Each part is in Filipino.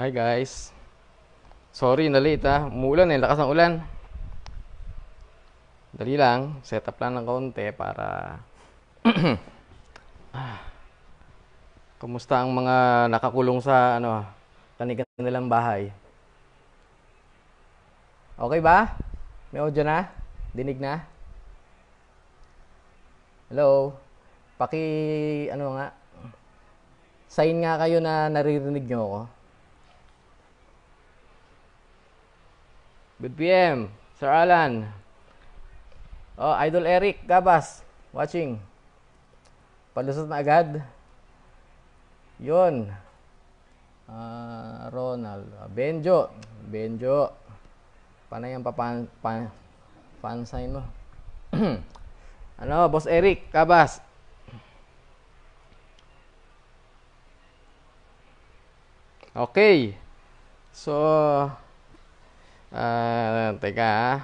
Hi guys. Sorry na late ha. Umulan eh. Lakas ng ulan. Dali lang. Set up lang ng konti para... ah. Kumusta ang mga nakakulong sa ano, kanilang nilang bahay? Okay ba? May audio na? Dinig na? Hello? Paki, ano nga? Sign nga kayo na naririnig nyo ako. Good PM. Sir Alan. Oh, Idol Eric Gabas. Watching. Palusot na agad. Yun. Uh, Ronald. Ah, Benjo. Benjo. Panay ang papan, pan, fan sign mo. ano, Boss Eric Gabas. Okay. So, Uh, teka.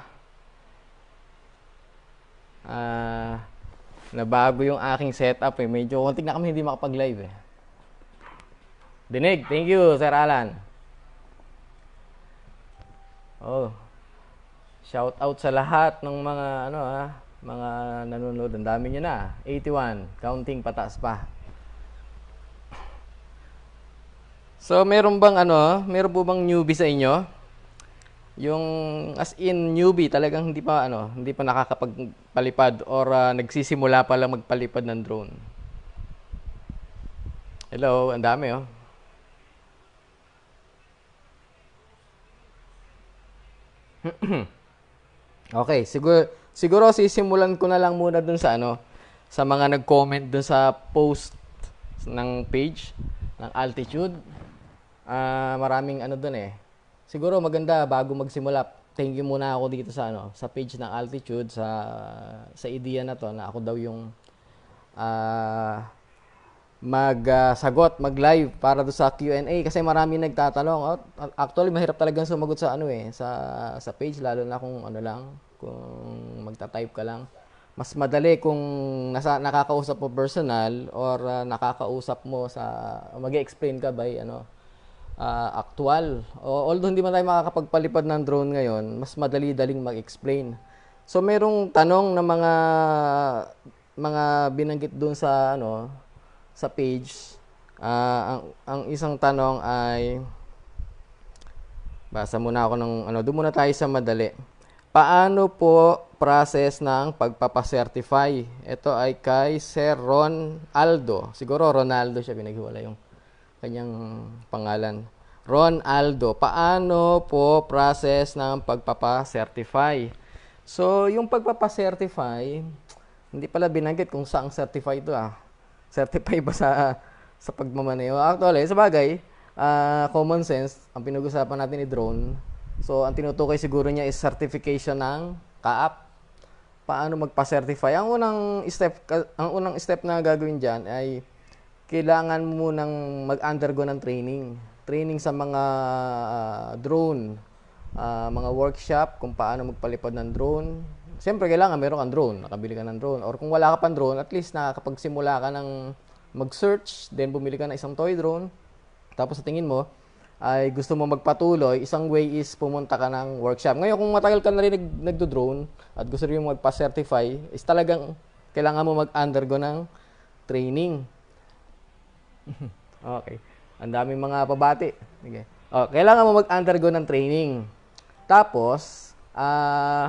Ah, uh, nabago yung aking setup eh. Medyo konting na kami hindi makapag-live eh. Dinig, thank you, Sir Alan. Oh. Shout out sa lahat ng mga ano ha, mga nanonood. Ang dami niyo na. 81, counting pataas pa. So, meron bang ano, meron po bang newbie sa inyo? Yung as in newbie talagang hindi pa ano, hindi pa nakakapagpalipad or uh, nagsisimula pa lang magpalipad ng drone. Hello, ang dami oh. okay, siguro siguro sisimulan ko na lang muna dun sa ano sa mga nag-comment dun sa post ng page ng altitude. Uh, maraming ano dun eh siguro maganda bago magsimula, thank you muna ako dito sa ano, sa page ng Altitude sa sa idea na to na ako daw yung uh, ah, magsagot, ah, uh, mag-live para do sa Q&A kasi marami nagtatanong. Oh, actually mahirap talaga sumagot sa ano eh, sa sa page lalo na kung ano lang, kung magta-type ka lang. Mas madali kung nasa nakakausap mo personal or uh, nakakausap mo sa mag-explain ka by ano uh, actual. Although hindi man tayo makakapagpalipad ng drone ngayon, mas madali-daling mag-explain. So merong tanong ng mga mga binanggit doon sa ano sa page. Uh, ang, ang isang tanong ay basa muna ako ng ano, doon muna tayo sa madali. Paano po process ng pagpapacertify? Ito ay kay Sir Ron Aldo. Siguro Ronaldo siya pinaghiwala yung kanyang pangalan. Ron Aldo, paano po process ng pagpapa-certify? So, yung pagpapa-certify, hindi pala binanggit kung saan certify to ah. Certify ba sa, sa pagmamaneho? Actually, sa bagay, uh, common sense, ang pinag-usapan natin ni drone. So, ang tinutukoy siguro niya is certification ng kaap. Paano magpa-certify? Ang unang step, ang unang step na gagawin diyan ay kailangan mo nang mag-undergo ng training. Training sa mga uh, drone, uh, mga workshop kung paano magpalipad ng drone. Siyempre, kailangan meron kang drone, nakabili ka ng drone. Or kung wala ka pang drone, at least nakakapagsimula ka ng mag-search, then bumili ka ng isang toy drone. Tapos sa tingin mo, ay gusto mo magpatuloy, isang way is pumunta ka ng workshop. Ngayon, kung matagal ka na rin nag- nagdo-drone at gusto rin mo magpa-certify, is talagang kailangan mo mag-undergo ng training. okay. Ang daming mga pabati. Okay. Oh, kailangan mo mag-undergo ng training. Tapos, ah, uh,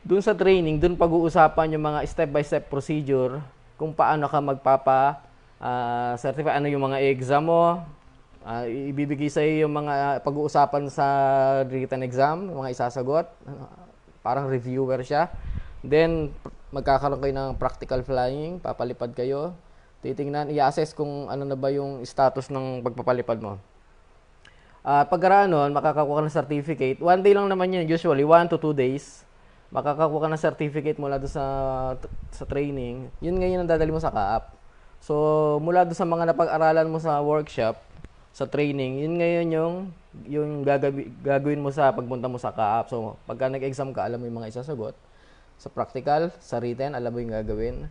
dun sa training, dun pag-uusapan yung mga step-by-step procedure kung paano ka magpapa uh, certify ano yung mga exam mo. Uh, ibibigay sa iyo yung mga pag-uusapan sa written exam, mga isasagot. Uh, parang reviewer siya. Then magkakaroon kayo ng practical flying, papalipad kayo, Titingnan, i-assess kung ano na ba yung status ng pagpapalipad mo. Uh, pagkaraan nun, makakakuha ka ng certificate. One day lang naman yun, usually, one to two days. Makakakuha ka ng certificate mula doon sa, sa training. Yun ngayon ang dadali mo sa kaap. So, mula doon sa mga napag-aralan mo sa workshop, sa training, yun ngayon yung yung gagabi, gagawin mo sa pagpunta mo sa kaap. So, pagka nag-exam ka, alam mo yung mga isasagot. Sa practical, sa written, alam mo yung gagawin.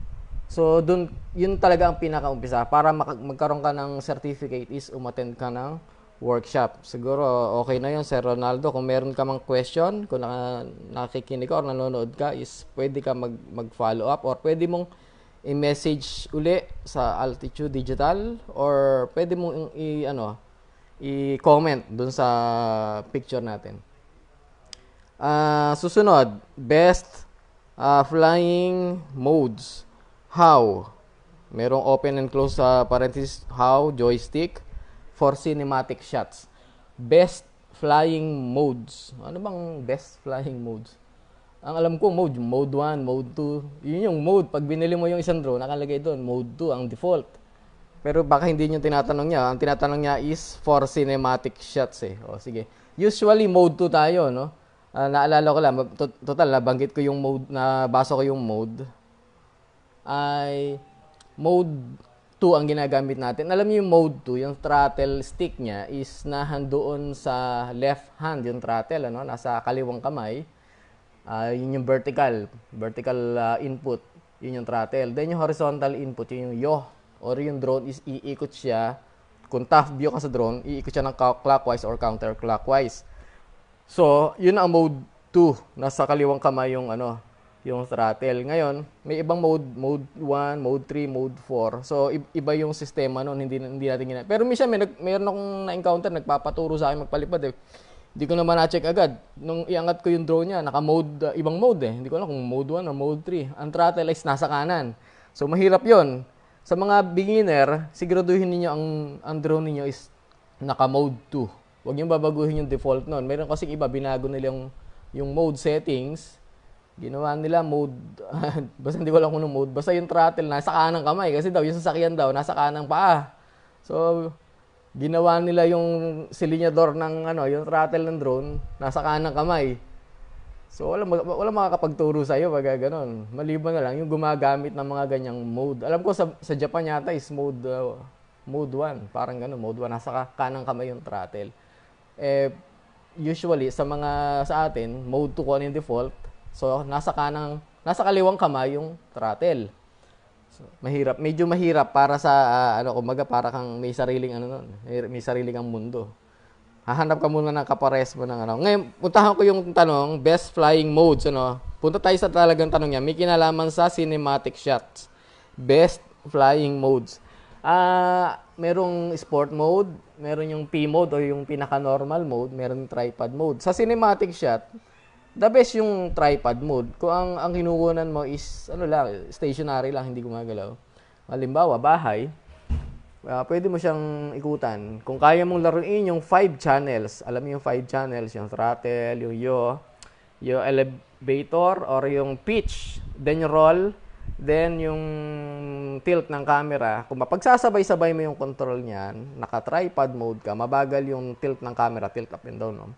So, dun, yun talaga ang pinakaumpisa. Para magkaroon ka ng certificate is umattend ka ng workshop. Siguro, okay na yun, Sir Ronaldo. Kung meron ka mang question, kung na, nakikinig ka or nanonood ka, is pwede ka mag, mag-follow up or pwede mong i-message uli sa Altitude Digital or pwede mong i, ano, i-comment dun sa picture natin. Uh, susunod, best uh, flying modes. How. Merong open and close sa uh, parenthesis how joystick for cinematic shots. Best flying modes. Ano bang best flying modes? Ang alam ko mode, mode 1, mode 2. Yun yung mode. Pag binili mo yung isang drone, nakalagay doon mode 2 ang default. Pero baka hindi niyo tinatanong niya. Ang tinatanong niya is for cinematic shots eh. O sige. Usually mode 2 tayo, no? Uh, naalala ko lang, total nabanggit ko yung mode, nabasa ko yung mode ay mode 2 ang ginagamit natin. Alam niyo yung mode 2, yung throttle stick niya is nahandoon sa left hand, yung throttle, ano, nasa kaliwang kamay. Uh, yun yung vertical, vertical uh, input, yun yung throttle. Then yung horizontal input, yun yung yaw, or yung drone is iikot siya. Kung top view ka sa drone, iikot siya ng clockwise or counterclockwise. So, yun ang mode 2, nasa kaliwang kamay yung ano, yung throttle. Ngayon, may ibang mode, mode 1, mode 3, mode 4. So, iba yung sistema noon, hindi, hindi natin gina. Pero minsan, may, nag, mayroon akong na-encounter, nagpapaturo sa akin magpalipad eh. Hindi ko naman na-check agad. Nung iangat ko yung drone niya, naka-mode, uh, ibang mode eh. Hindi ko alam kung mode 1 or mode 3. Ang throttle is nasa kanan. So, mahirap yon Sa mga beginner, siguraduhin niyo ang, ang drone niyo is naka-mode 2. Huwag niyo babaguhin yung default noon. Meron kasi iba, binago nila yung, yung mode settings Ginawa nila mode, basta hindi ko alam kung anong mode, basta yung throttle nasa kanang kamay kasi daw yung sasakyan daw nasa kanang paa. So, ginawa nila yung silinyador ng ano, yung throttle ng drone nasa kanang kamay. So wala wala makakapagturo sa iyo pag ganun. Maliban na lang yung gumagamit ng mga ganyang mode. Alam ko sa sa Japan yata is mode uh, mode 1, parang ganun, mode 1 nasa kanang kamay yung throttle. Eh usually sa mga sa atin, mode 2 ko ano yung default. So, nasa kanang, nasa kaliwang kamay yung throttle. So, mahirap, medyo mahirap para sa, uh, ano, kumaga, para kang may sariling, ano nun, may sariling ang mundo. Hahanap ka muna ng kapares mo ng ano. Ngayon, puntahan ko yung tanong, best flying modes, ano. Punta tayo sa talagang tanong niya. May kinalaman sa cinematic shots. Best flying modes. Ah, uh, merong sport mode, meron yung P mode o yung pinaka normal mode, meron tripod mode. Sa cinematic shot, the best yung tripod mode. Kung ang, ang kinukunan mo is, ano lang, stationary lang, hindi gumagalaw. Halimbawa, bahay, uh, pwede mo siyang ikutan. Kung kaya mong laruin yung 5 channels, alam mo yung 5 channels, yung throttle, yung yo, yung elevator, or yung pitch, then yung roll, then yung tilt ng camera. Kung mapagsasabay-sabay mo yung control niyan, naka-tripod mode ka, mabagal yung tilt ng camera, tilt up and down. No?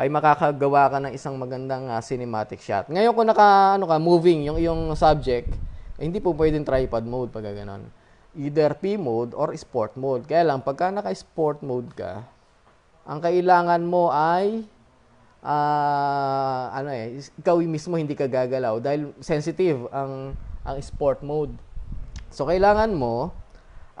ay makakagawa ka ng isang magandang uh, cinematic shot. Ngayon kung naka ano ka moving yung yung subject, eh, hindi po pwedeng tripod mode pag ganun. Either P mode or sport mode. Kaya lang pagka naka sport mode ka, ang kailangan mo ay uh, ano eh, ikaw mismo hindi ka gagalaw dahil sensitive ang ang sport mode. So kailangan mo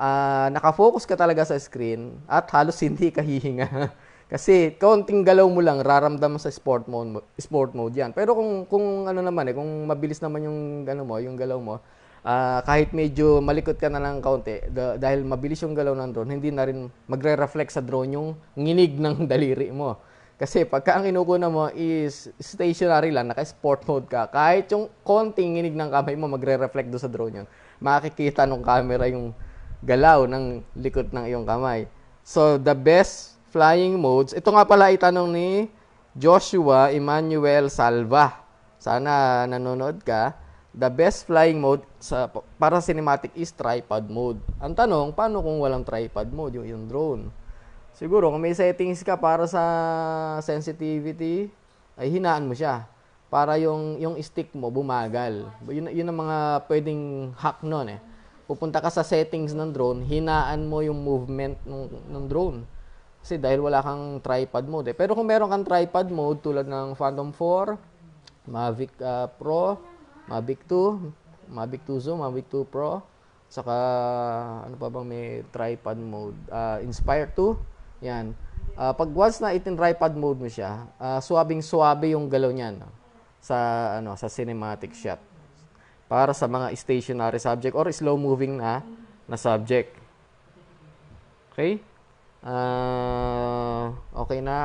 uh, naka-focus ka talaga sa screen at halos hindi ka hihinga. Kasi konting galaw mo lang, raramdaman sa sport mode, sport mode 'yan. Pero kung kung ano naman eh, kung mabilis naman yung ano mo, yung galaw mo, uh, kahit medyo malikot ka na lang kaunti, dahil mabilis yung galaw ng drone, hindi na rin magre-reflect sa drone yung nginig ng daliri mo. Kasi pagka ang inukuna mo is stationary lang, naka-sport mode ka, kahit yung konting nginig ng kamay mo magre-reflect do sa drone yun, makikita nung camera yung galaw ng likod ng iyong kamay. So, the best flying modes. Ito nga pala itanong ni Joshua Emmanuel Salva. Sana nanonood ka. The best flying mode sa, para cinematic is tripod mode. Ang tanong, paano kung walang tripod mode yung, yung drone? Siguro, kung may settings ka para sa sensitivity, ay hinaan mo siya para yung, yung stick mo bumagal. Yun, yun ang mga pwedeng hack noon eh. Pupunta ka sa settings ng drone, hinaan mo yung movement ng, ng drone kasi dahil wala kang tripod mode. Eh. Pero kung meron kang tripod mode tulad ng Phantom 4, Mavic uh, Pro, Mavic 2, Mavic 2 Zoom, Mavic 2 Pro, saka ano pa bang may tripod mode, uh, Inspire 2, yan. Uh, pag once na itin tripod mode mo siya, uh, suwabing swabe yung galaw niyan no? sa ano sa cinematic shot para sa mga stationary subject or slow moving na na subject. Okay? Uh, okay na,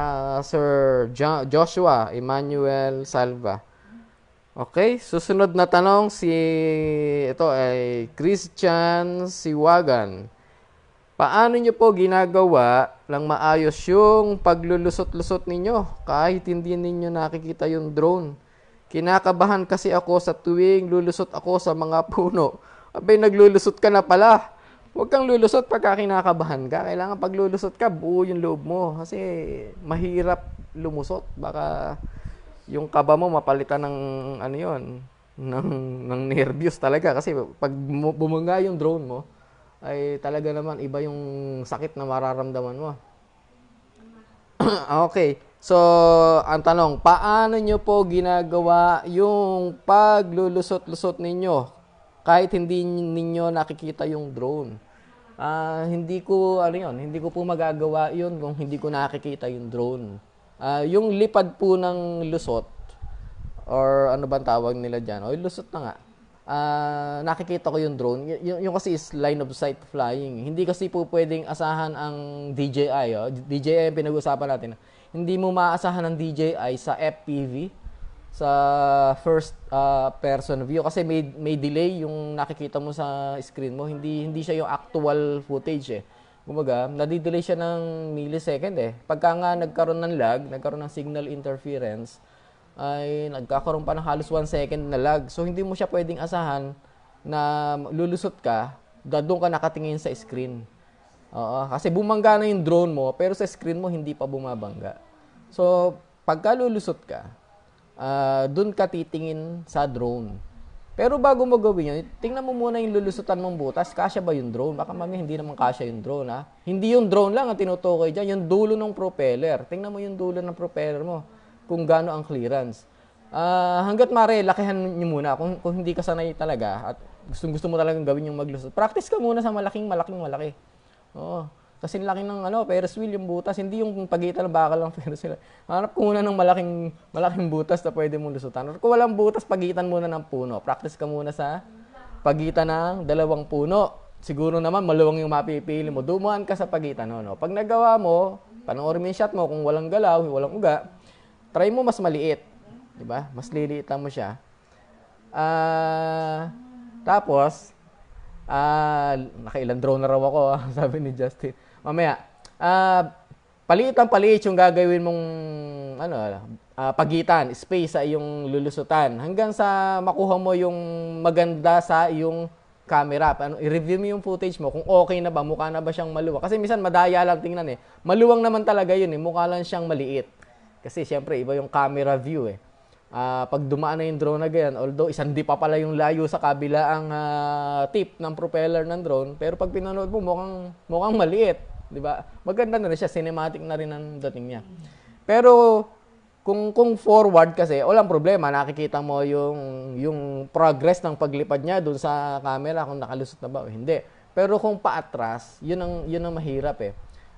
Sir jo- Joshua Emmanuel Salva. Okay, susunod na tanong si ito ay Christian Siwagan. Paano niyo po ginagawa lang maayos yung paglulusot-lusot ninyo kahit hindi ninyo nakikita yung drone? Kinakabahan kasi ako sa tuwing lulusot ako sa mga puno. Abay, naglulusot ka na pala. Huwag kang lulusot pagka kinakabahan ka. Kailangan pag lulusot ka, buo yung loob mo. Kasi mahirap lumusot. Baka yung kaba mo mapalitan ng ano yon ng, ng nervous talaga. Kasi pag bumangga yung drone mo, ay talaga naman iba yung sakit na mararamdaman mo. Ah, okay. So, ang tanong, paano nyo po ginagawa yung paglulusot-lusot ninyo kahit hindi ninyo nakikita yung drone. Uh, hindi ko, ano yun, hindi ko po magagawa yun kung hindi ko nakikita yung drone. Uh, yung lipad po ng lusot, or ano bang tawag nila diyan? o oh, lusot na nga, uh, nakikita ko yung drone. Y- yung, kasi is line of sight flying. Hindi kasi po pwedeng asahan ang DJI. Oh. DJI yung pinag-usapan natin. Hindi mo maaasahan ang DJI sa FPV sa first uh, person view kasi may may delay yung nakikita mo sa screen mo hindi hindi siya yung actual footage eh Kumaga, nadidelay siya ng millisecond eh. Pagka nga nagkaroon ng lag, nagkaroon ng signal interference, ay nagkakaroon pa ng halos 1 second na lag. So, hindi mo siya pwedeng asahan na lulusot ka, doon ka nakatingin sa screen. Oo, kasi bumangga na yung drone mo, pero sa screen mo hindi pa bumabangga. So, pagka lulusot ka, uh, dun ka titingin sa drone. Pero bago mo gawin yun, tingnan mo muna yung lulusutan mong butas. Kasya ba yung drone? Baka mami, hindi naman kasya yung drone, ha? Hindi yung drone lang ang tinutukoy dyan, yung dulo ng propeller. Tingnan mo yung dulo ng propeller mo, kung gaano ang clearance. Uh, hanggat mare, lakihan nyo muna. Kung, kung hindi ka sanay talaga at gusto, gusto mo talagang gawin yung maglusot, practice ka muna sa malaking, malaking, malaki. Oo. Oh. Tapos yung laki ng ano, Ferris wheel, yung butas, hindi yung pagitan ng bakal ng Ferris wheel. Hanap ko muna ng malaking, malaking butas na pwede mong lusutan. Or kung walang butas, pagitan muna ng puno. Practice ka muna sa pagitan ng dalawang puno. Siguro naman, maluwang yung mapipili mo. Dumuan ka sa pagitan. no? Pag nagawa mo, panoorin mo yung shot mo, kung walang galaw, walang uga, try mo mas maliit. di ba? Mas liliit mo siya. Ah... Uh, tapos, ah, uh, nakailan drone na raw ako, ah, sabi ni Justin mamaya. Uh, paliit ang paliit yung gagawin mong ano, uh, pagitan, space sa iyong lulusutan hanggang sa makuha mo yung maganda sa iyong camera. Ano, i-review mo yung footage mo kung okay na ba, mukha na ba siyang maluwag. Kasi minsan madaya lang tingnan eh. Maluwang naman talaga yun eh, mukha lang siyang maliit. Kasi siyempre iba yung camera view eh. Uh, pag dumaan na yung drone na ganyan, although isang di pa pala yung layo sa kabila ang uh, tip ng propeller ng drone, pero pag pinanood mo, mukhang, mukhang maliit. 'Di ba? Maganda na rin siya, cinematic na rin ang dating niya. Pero kung kung forward kasi, walang problema, nakikita mo yung yung progress ng paglipad niya doon sa camera kung nakalusot na ba o hindi. Pero kung paatras, yun ang yun ang mahirap eh.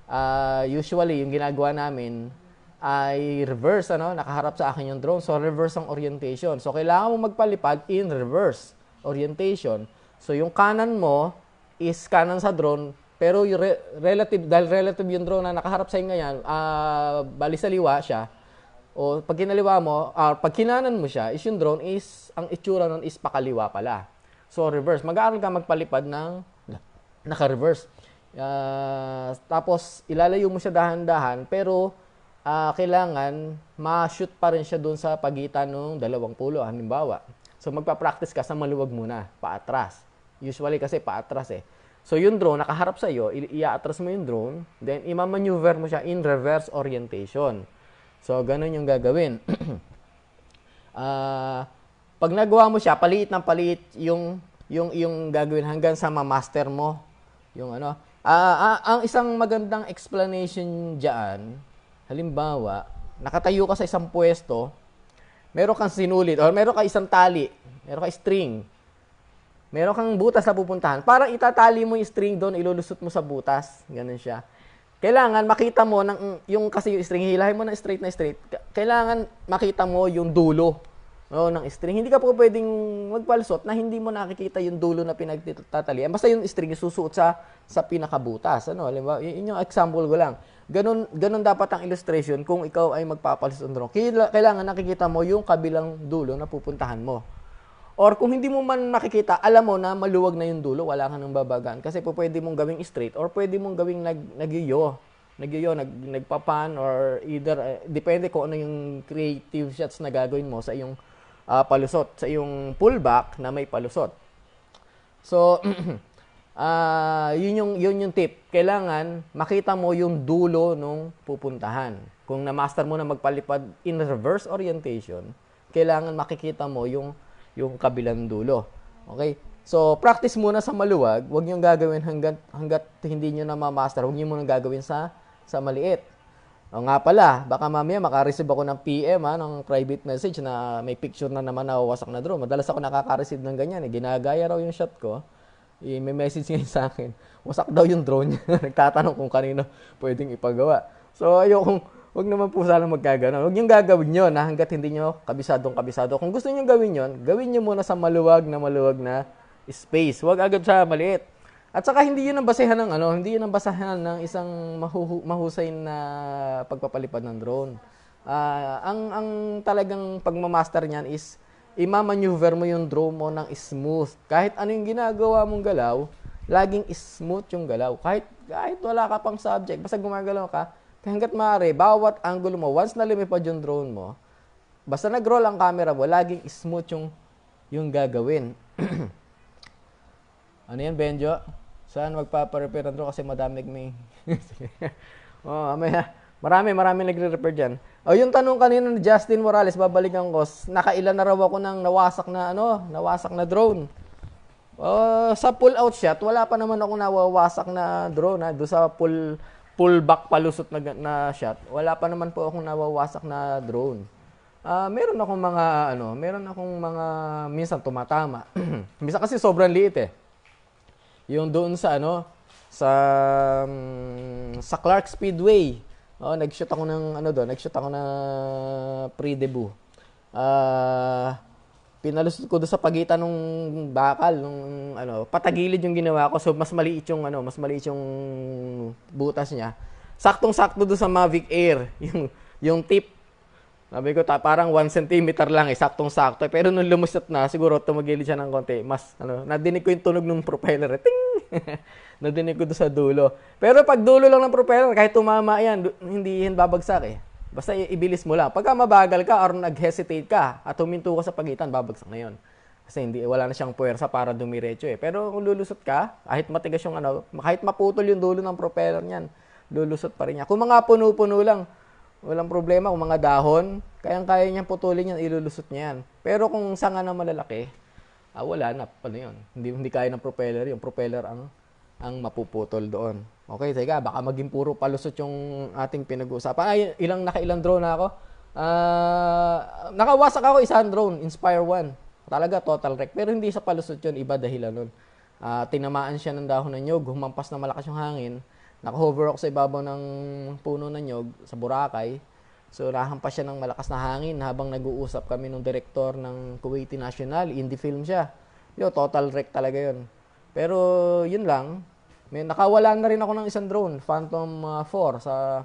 Uh, usually yung ginagawa namin ay reverse ano, nakaharap sa akin yung drone. So reverse ang orientation. So kailangan mo magpalipad in reverse orientation. So yung kanan mo is kanan sa drone, pero yung re- relative, dahil relative yung drone na nakaharap sa inyo ngayon, uh, bali sa liwa siya, o pag kinaliwa mo, uh, pag kinanan mo siya, is yung drone is, ang itsura nun is pakaliwa pala. So, reverse. Mag-aaral ka magpalipad ng naka-reverse. Uh, tapos, ilalayo mo siya dahan-dahan, pero uh, kailangan ma-shoot pa rin siya doon sa pagitan ng dalawang pulo, halimbawa. So, magpa-practice ka sa maluwag muna, paatras. Usually kasi paatras eh. So, yung drone, nakaharap sa iyo, i-atras mo yung drone, then i-maneuver mo siya in reverse orientation. So, ganun yung gagawin. uh, pag nagawa mo siya, paliit ng paliit yung, yung, yung gagawin hanggang sa ma-master mo yung ano. Uh, uh, ang isang magandang explanation diyan, halimbawa, nakatayo ka sa isang pwesto, meron kang sinulit or meron ka isang tali, meron ka string meron kang butas na pupuntahan, parang itatali mo yung string doon, ilulusot mo sa butas. Ganun siya. Kailangan makita mo ng, yung kasi yung string, hilahin mo ng straight na straight. Kailangan makita mo yung dulo no, ng string. Hindi ka po pwedeng magpalsot na hindi mo nakikita yung dulo na pinagtatalian. Basta yung string susuot sa, sa pinakabutas. Ano, halimbawa, yun yung example ko lang. Ganun, ganun dapat ang illustration kung ikaw ay magpapalsot on wrong. Kailangan nakikita mo yung kabilang dulo na pupuntahan mo. Or kung hindi mo man makikita, alam mo na maluwag na yung dulo, wala ka babagan. Kasi po pwede mong gawing straight or pwede mong gawing nag, nagyuyo. Nagyuyo, nag, nagpapan or either, uh, depende kung ano yung creative shots na gagawin mo sa iyong uh, palusot, sa iyong pullback na may palusot. So, uh, yun, yung, yun yung tip. Kailangan makita mo yung dulo nung pupuntahan. Kung na-master mo na magpalipad in reverse orientation, kailangan makikita mo yung yung kabilang dulo. Okay? So, practice muna sa maluwag. Huwag niyo gagawin hanggat, hanggat hindi niyo na ma-master. Huwag niyo muna gagawin sa, sa maliit. O nga pala, baka mamaya makareceive ako ng PM, ha, ah, ng private message na may picture na naman na wasak na drone. Madalas ako nakaka-receive ng ganyan. Eh. Ginagaya raw yung shot ko. Eh, may message ngayon sa akin. Wasak daw yung drone niya. Nagtatanong kung kanino pwedeng ipagawa. So, ayokong Huwag naman po sana magkaganon. Huwag niyong gagawin yun na hanggat hindi niyo kabisadong kabisado. Kung gusto niyong gawin yon, gawin niyo muna sa maluwag na maluwag na space. Huwag agad sa maliit. At saka hindi yun ang basehan ng ano, hindi yun ang basehan ng isang mahuhu- mahusay na pagpapalipad ng drone. Uh, ang ang talagang pagmamaster niyan is imamaneuver mo yung drone mo ng smooth. Kahit ano yung ginagawa mong galaw, laging smooth yung galaw. Kahit kahit wala ka pang subject, basta gumagalaw ka, hanggat maaari, bawat angle mo, once na lumipad yung drone mo, basta nag-roll ang camera mo, laging smooth yung, yung gagawin. ano yan, Benjo? Saan magpapa-repair ang drone? Kasi madami may... oh, amaya. Marami, marami nagre-repair dyan. oh, yung tanong kanina ni Justin Morales, babalikan ko, nakailan na raw ako ng nawasak na, ano, nawasak na drone. Uh, sa pull-out shot, wala pa naman ako nawawasak na drone. Ha? Doon sa pull pull back palusot na, na shot, wala pa naman po akong nawawasak na drone. Uh, meron akong mga ano, meron akong mga minsan tumatama. minsan kasi sobrang liit eh. Yung doon sa ano, sa um, sa Clark Speedway. Oh, nag-shoot ako ng ano doon, nag-shoot ako na pre-debut. Ah, uh, pinalusot ko doon sa pagitan ng bakal, nung ano, patagilid yung ginawa ko. So, mas maliit yung, ano, mas maliit yung butas niya. Saktong-sakto doon sa Mavic Air, yung, yung tip. Sabi ko, ta, parang 1 cm lang eh, saktong-sakto. Pero nung lumusot na, siguro tumagilid siya ng konti. Mas, ano, nadinig ko yung tunog ng propeller. Eh. Ting! nadinig ko doon sa dulo. Pero pag dulo lang ng propeller, kahit tumama yan, hindi hindi babagsak eh. Basta ibilis mo lang. Pagka mabagal ka or nag-hesitate ka at huminto ka sa pagitan, babagsak na yon. Kasi hindi, wala na siyang puwersa para dumiretso eh. Pero kung lulusot ka, kahit matigas yung ano, kahit maputol yung dulo ng propeller niyan, lulusot pa rin niya. Kung mga puno-puno lang, walang problema. Kung mga dahon, kayang-kaya niyang putulin yan, ilulusot niya yan. Pero kung sanga na malalaki, ah, wala na. Ano yun? Hindi, hindi kaya ng propeller. Yung propeller ang, ang mapuputol doon. Okay, teka, baka maging puro palusot yung ating pinag-uusapan. Ay, ilang nakailang drone na ako? Uh, nakawasak ako isang drone, Inspire 1. Talaga, total wreck. Pero hindi sa palusot yun, iba dahilan nun. Uh, tinamaan siya ng dahon ng nyog, humampas na malakas yung hangin. Nakahover ako sa ibabaw ng puno ng nyog sa Boracay. So, nahampas siya ng malakas na hangin habang nag-uusap kami ng direktor ng Kuwaiti National. Indie film siya. Yo, total wreck talaga yun. Pero, yun lang may nakawalan na rin ako ng isang drone, Phantom 4 ah, sa uh,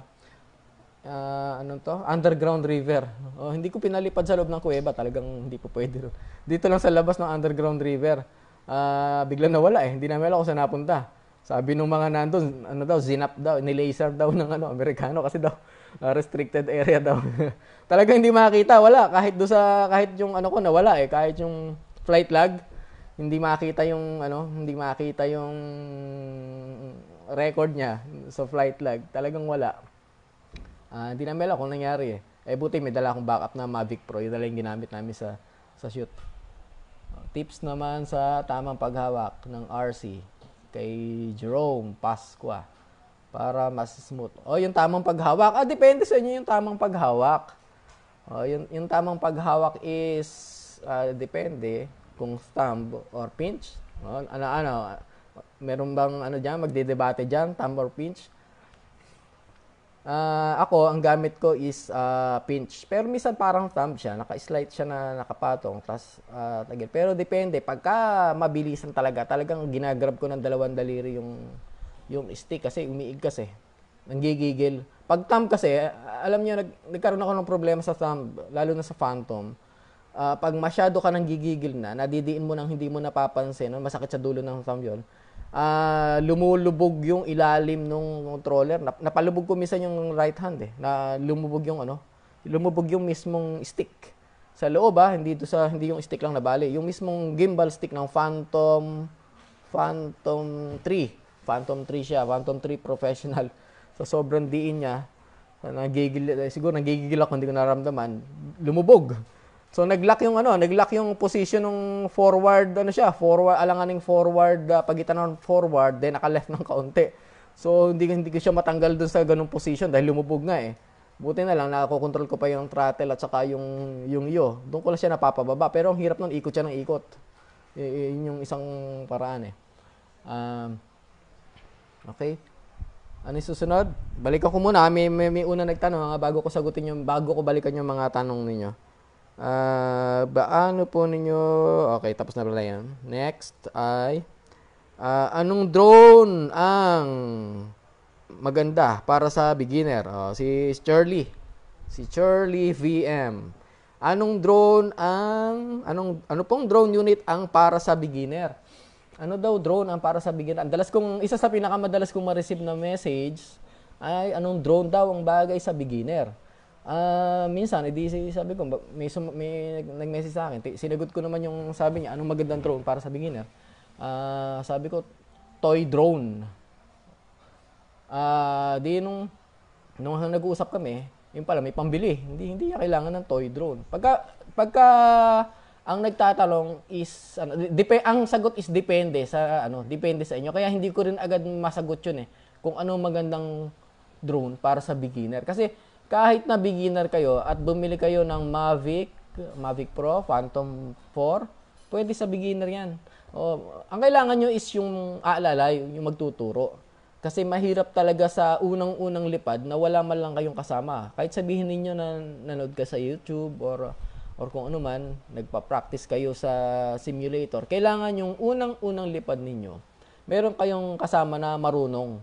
ah, anong to? Underground River. Oh, hindi ko pinalipad sa loob ng kuweba, talagang hindi ko pwede ron. Dito lang sa labas ng Underground River. Uh, biglang nawala eh, hindi namin alam kung saan napunta. Sabi ng mga nandun, ano daw, zinap daw, nilaser daw ng ano, Amerikano kasi daw uh, restricted area daw. Talaga hindi makita, wala. Kahit do sa, kahit yung ano ko, nawala eh. Kahit yung flight lag, hindi makita yung ano, hindi makita yung record niya sa flight log. Talagang wala. Uh, hindi namin alam kung nangyari eh. Eh buti may dala akong backup na Mavic Pro. yun talaga yung ginamit namin sa, sa shoot. Tips naman sa tamang paghawak ng RC kay Jerome Pasqua para mas smooth. oh, yung tamang paghawak. Ah, depende sa inyo yung tamang paghawak. oh, yung, yung tamang paghawak is, uh, depende kung thumb or pinch. No? Ano, ano, meron bang ano diyan magdedebate diyan thumb or pinch? Uh, ako, ang gamit ko is uh, pinch. Pero minsan parang thumb siya. Naka-slide siya na nakapatong. Tapos, uh, ah, again. Pero depende. Pagka mabilisan talaga, talagang ginagrab ko ng dalawang daliri yung, yung stick kasi umiigkas eh. Nanggigigil. Pag thumb kasi, alam niyo nag, nagkaroon ako ng problema sa thumb, lalo na sa phantom uh, pag masyado ka nang gigigil na, nadidiin mo nang hindi mo napapansin, no? masakit sa dulo ng thumb yun, uh, lumulubog yung ilalim ng controller. Nap- napalubog ko minsan yung right hand eh, na lumubog yung ano, lumubog yung mismong stick. Sa loob ah, hindi to sa hindi yung stick lang nabali, yung mismong gimbal stick ng Phantom Phantom 3. Phantom 3 siya, Phantom 3 professional. So sobrang diin niya, nagigil eh, siguro nagigigil ako hindi ko naramdaman, lumubog. So naglock yung ano, naglock yung position ng forward ano siya, forward alanganing forward uh, pagitan ng forward then naka-left ng kaunti. So hindi hindi ko siya matanggal doon sa ganung position dahil lumubog nga eh. Buti na lang nakakokontrol ko pa yung throttle at saka yung yung yo. Doon ko lang siya napapababa pero ang hirap noon ikot siya ng ikot. Y- eh, eh, yun yung isang paraan eh. Um, okay. Ano yung susunod? Balik ako muna. May, may, may una nagtanong mga ah, bago ko sagutin yung, bago ko balikan yung mga tanong ninyo. Uh, ah, baano po ninyo? Okay, tapos na pala yan. Next ay, uh, anong drone ang maganda para sa beginner? Oh, si Shirley. Si Shirley VM. Anong drone ang, anong, ano pong drone unit ang para sa beginner? Ano daw drone ang para sa beginner? Ang dalas kong, isa sa pinakamadalas kong ma-receive na message ay anong drone daw ang bagay sa beginner. Ah, uh, minsan edi eh, sabi ko may sum- may nag-message sa akin. Sinagot ko naman yung sabi niya, anong magandang drone para sa beginner? Ah, uh, sabi ko toy drone. Ah, uh, di nung nung nag-uusap kami, yung pala may pambili. Hindi hindi niya kailangan ng toy drone. Pagka pagka ang nagtatalong is ano, dep- ang sagot is depende sa ano, depende sa inyo. Kaya hindi ko rin agad masagot 'yun eh kung ano magandang drone para sa beginner kasi kahit na beginner kayo at bumili kayo ng Mavic, Mavic Pro, Phantom 4, pwede sa beginner yan. O, ang kailangan nyo is yung aalala, yung magtuturo. Kasi mahirap talaga sa unang-unang lipad na wala man lang kayong kasama. Kahit sabihin ninyo na nanood ka sa YouTube or or kung ano man, nagpa-practice kayo sa simulator, kailangan yung unang-unang lipad ninyo, meron kayong kasama na marunong.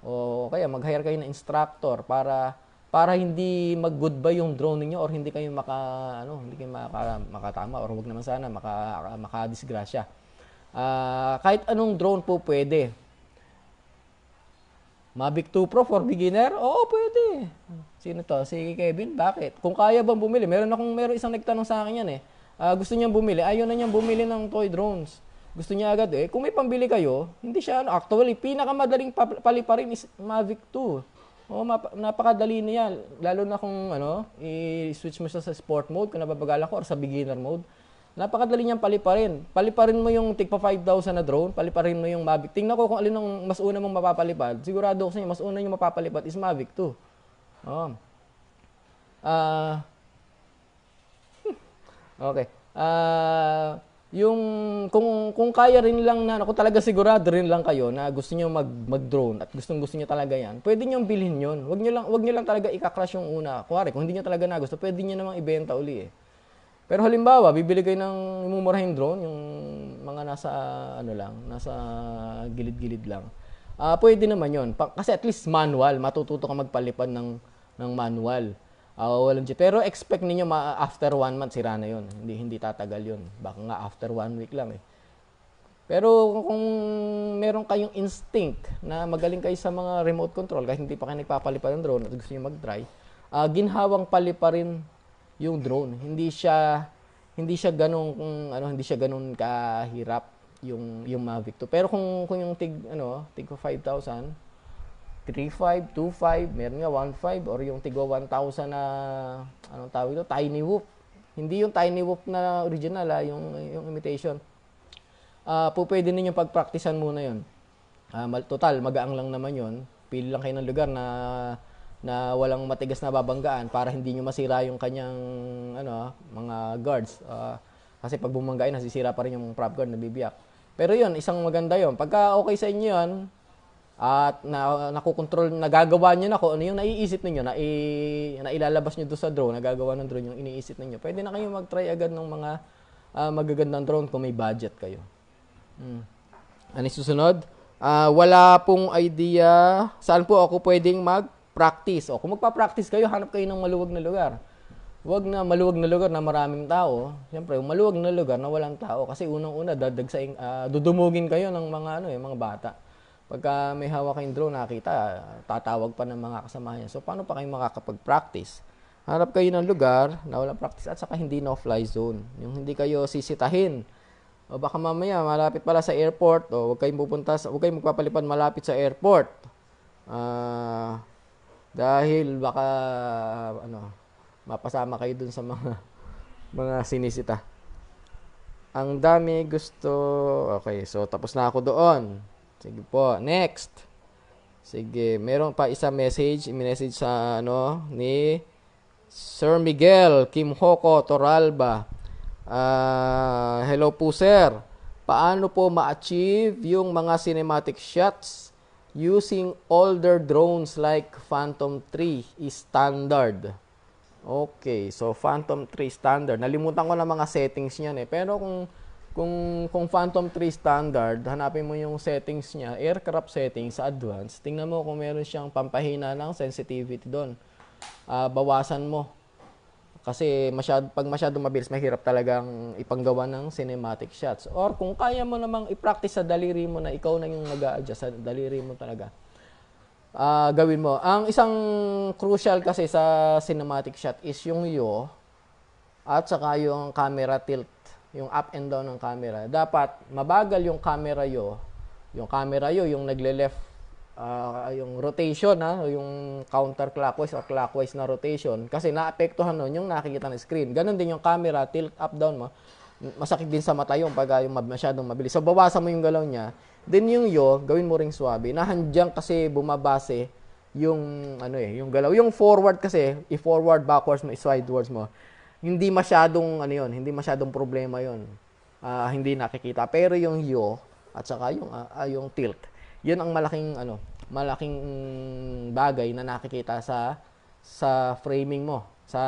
O kaya mag-hire kayo ng instructor para para hindi mag-goodbye yung drone niyo or hindi kayo maka ano, hindi kayo maka, makatama or wag naman sana maka makadisgrasya. Uh, kahit anong drone po pwede. Mavic 2 Pro for beginner? Oo, pwede. Sino to? Si Kevin, bakit? Kung kaya bang bumili? Meron akong meron isang nagtanong sa akin yan eh. Uh, gusto niyang bumili. Ayaw na niyang bumili ng toy drones. Gusto niya agad eh. Kung may pambili kayo, hindi siya ano. Actually, pinakamadaling paliparin is Mavic 2. Oh, map- napakadali na yan. Lalo na kung ano, i-switch mo siya sa sport mode kung napapagala ko or sa beginner mode. Napakadali niyang paliparin. Paliparin mo yung tigpa 5,000 na drone, paliparin mo yung Mavic. Tingnan ko kung alin ang mas una mong mapapalipad. Sigurado ko sa inyo, mas una yung mapapalipad is Mavic 2. Oh. Ah. Uh, okay. Ah, uh, yung kung kung kaya rin lang na ako talaga sigurado rin lang kayo na gusto niyo mag mag-drone at gustong gusto niyo talaga 'yan. Pwede niyo bilhin 'yon. Wag niyo lang wag niyo lang talaga i-crash yung una. Kuwari, kung hindi niyo talaga na gusto, pwede niyo namang ibenta uli eh. Pero halimbawa, bibili kayo ng mumurahing drone, yung mga nasa ano lang, nasa gilid-gilid lang. Ah, uh, pwede naman 'yon. Kasi at least manual, matututo ka magpalipad ng ng manual. Uh, ah, OMG. Pero expect niyo ma- after one month, sira na yun. Hindi, hindi tatagal yun. Baka nga after one week lang eh. Pero kung meron kayong instinct na magaling kayo sa mga remote control, kahit hindi pa kayo nagpapalipad ng drone at gusto niyo mag-try, uh, ah, ginhawang palipa rin yung drone. Hindi siya hindi siya ganun kung ano hindi siya ganun kahirap yung yung Mavic 2. Pero kung kung yung tig ano, tig 5,000 3.5, 2.5, meron nga 1.5 or yung Tigo 1,000 na anong tawag ito, tiny whoop. Hindi yung tiny whoop na original ha, ah, yung, yung imitation. Uh, po pwede ninyo pagpraktisan muna yon. Uh, ah, total, magaang lang naman yon. Pili lang kayo ng lugar na na walang matigas na babanggaan para hindi nyo masira yung kanyang ano, mga guards. Uh, kasi pag bumanggain, nasisira pa rin yung prop guard, na bibiyak. Pero yon isang maganda yon Pagka okay sa inyo yun, at na, nakokontrol, nagagawa niyo na kung ano yung naiisip niyo na, i, na ilalabas niyo doon sa drone, nagagawa ng drone yung iniisip niyo Pwede na kayo mag-try agad ng mga uh, magagandang drone kung may budget kayo. Hmm. Ano susunod? Uh, wala pong idea saan po ako pwedeng mag-practice. O kung magpa-practice kayo, hanap kayo ng maluwag na lugar. Huwag na maluwag na lugar na maraming tao. Siyempre, maluwag na lugar na walang tao. Kasi unang-una, dadagsaing, uh, dudumugin kayo ng mga, ano, eh, mga bata Pagka may hawak kayong drone, nakita, tatawag pa ng mga kasama niya. So, paano pa kayo makakapag-practice? Harap kayo ng lugar na walang practice at saka hindi no-fly zone. Yung hindi kayo sisitahin. O baka mamaya, malapit pala sa airport. O huwag kayong pupunta, sa, huwag kayong magpapalipad malapit sa airport. Uh, dahil baka, ano, mapasama kayo dun sa mga, mga sinisita. Ang dami gusto, okay, so tapos na ako doon. Sige po, next. Sige, meron pa isa message, i-message sa ano ni Sir Miguel Kim Hoko Toralba. Uh, hello po sir. Paano po ma-achieve yung mga cinematic shots using older drones like Phantom 3 is standard? Okay, so Phantom 3 standard. Nalimutan ko na mga settings niyan eh. Pero kung kung kung Phantom 3 standard, hanapin mo yung settings niya, aircraft settings sa advanced. Tingnan mo kung meron siyang pampahina ng sensitivity doon. Uh, bawasan mo. Kasi masyad, pag masyado mabilis, mahirap talagang ipanggawa ng cinematic shots. Or kung kaya mo namang i-practice sa daliri mo na ikaw na yung mag adjust sa daliri mo talaga, uh, gawin mo. Ang isang crucial kasi sa cinematic shot is yung yaw at saka yung camera tilt yung up and down ng camera. Dapat mabagal yung camera yo, yung camera yo yung nagle-left uh, yung rotation ha, yung counterclockwise or clockwise na rotation kasi naapektuhan nun yung nakikita ng screen. Ganon din yung camera tilt up down mo. Masakit din sa mata yung pag uh, yung masyadong mabilis. So bawasan mo yung galaw niya. Then yung yo, gawin mo ring swabe. Nahandiyan kasi bumabase yung ano eh, yung galaw. Yung forward kasi, i-forward, backwards mo, i-sidewards mo hindi masyadong ano yon, hindi masyadong problema yon. Uh, ah, hindi nakikita. Pero yung yo at saka yung uh, yung tilt, yun ang malaking ano, malaking bagay na nakikita sa sa framing mo, sa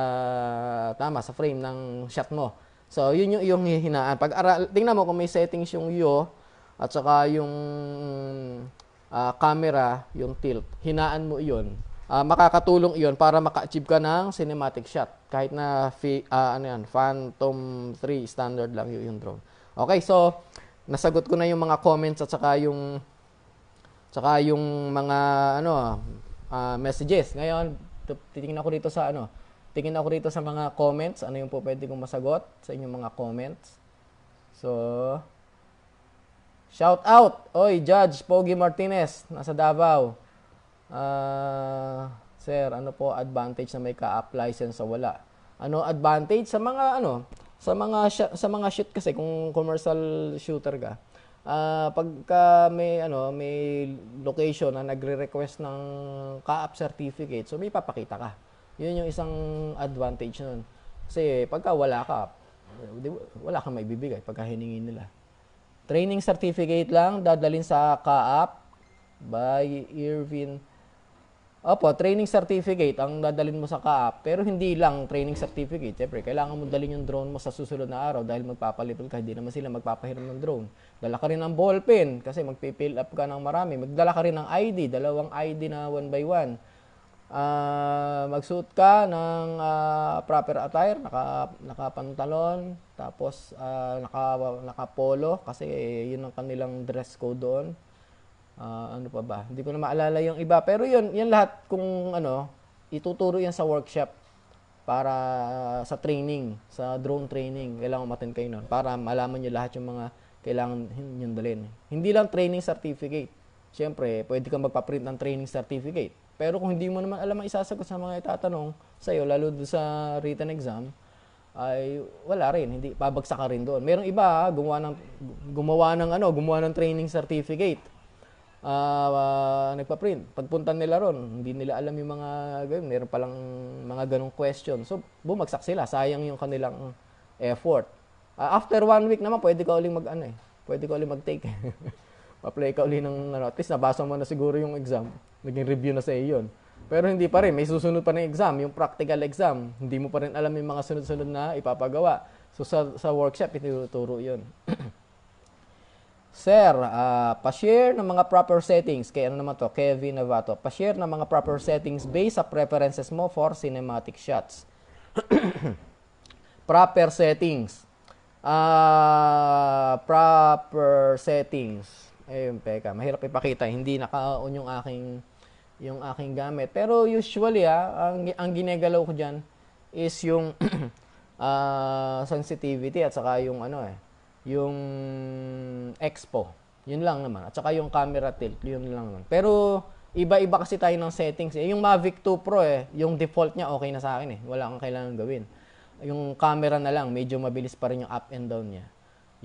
tama sa frame ng shot mo. So, yun yung yung hinaan. Pag aral, tingnan mo kung may settings yung yo at saka yung uh, camera, yung tilt, hinaan mo 'yun uh, makakatulong iyon para maka-achieve ka ng cinematic shot. Kahit na fi, uh, ano yan, Phantom 3 standard lang yung drone. Okay, so nasagot ko na yung mga comments at saka yung saka yung mga ano uh, messages. Ngayon, titingin ako dito sa ano, tingin ako dito sa mga comments, ano yung po pwede kong masagot sa inyong mga comments. So, shout out! Oy, Judge Pogi Martinez, nasa Davao uh, sir, ano po advantage na may ka-app license sa wala? Ano advantage sa mga ano, sa mga sa mga shoot kasi kung commercial shooter ka, uh, pagka may ano may location na nagre-request ng ka-app certificate so may papakita ka yun yung isang advantage noon. kasi pagka wala ka wala kang maibibigay pagka hiningin nila training certificate lang dadalhin sa ka-app by Irvin Opo, training certificate ang dadalhin mo sa kaap, pero hindi lang training certificate. Siyempre, kailangan mo dalhin yung drone mo sa susunod na araw dahil magpapalipol ka, hindi naman sila magpapahiram ng drone. Dala ka rin ng ballpen kasi magpipill up ka ng marami. Magdala ka rin ng ID, dalawang ID na one by one. Uh, magsuot ka ng uh, proper attire, naka, nakapantalon, tapos uh, naka, naka polo kasi yun ang kanilang dress code doon uh, ano pa ba? Hindi ko na maalala yung iba. Pero yun, yan lahat kung ano, ituturo yan sa workshop para sa training, sa drone training. Kailangan umaten kayo nun para malaman nyo lahat yung mga kailangan nyo dalhin. Hindi lang training certificate. Siyempre, pwede kang magpa-print ng training certificate. Pero kung hindi mo naman alam ang isasagot sa mga itatanong sa'yo, lalo doon sa written exam, ay wala rin, hindi pabagsak ka rin doon. Merong iba gumawa ng gumawa ng ano, gumawa ng training certificate uh, uh, nagpa-print. Pagpunta nila ron, hindi nila alam yung mga ganyan. Meron palang mga ganong question. So, bumagsak sila. Sayang yung kanilang effort. Uh, after one week naman, pwede ka uling mag, ano eh, pwede ka uling mag-take. Eh. Pa-play ka uli ng, ano, at least nabasa mo na siguro yung exam. Naging review na sa iyo yun. Pero hindi pa rin. May susunod pa ng exam, yung practical exam. Hindi mo pa rin alam yung mga sunod-sunod na ipapagawa. So, sa, sa workshop, itinuturo yun. Sir, uh, pa-share ng mga proper settings. Kay ano naman to? Kevin Navato. Pa-share ng mga proper settings based sa preferences mo for cinematic shots. proper settings. Uh, proper settings. Ayun, peka. Mahirap ipakita. Hindi naka-on yung aking yung aking gamit. Pero usually, ah, ang, ang ginagalaw ko dyan is yung uh, sensitivity at saka yung ano eh, yung expo. Yun lang naman. At saka yung camera tilt, yun lang naman. Pero iba-iba kasi tayo ng settings. Eh. Yung Mavic 2 Pro eh, yung default niya okay na sa akin eh. Wala kang kailangan gawin. Yung camera na lang, medyo mabilis pa rin yung up and down niya.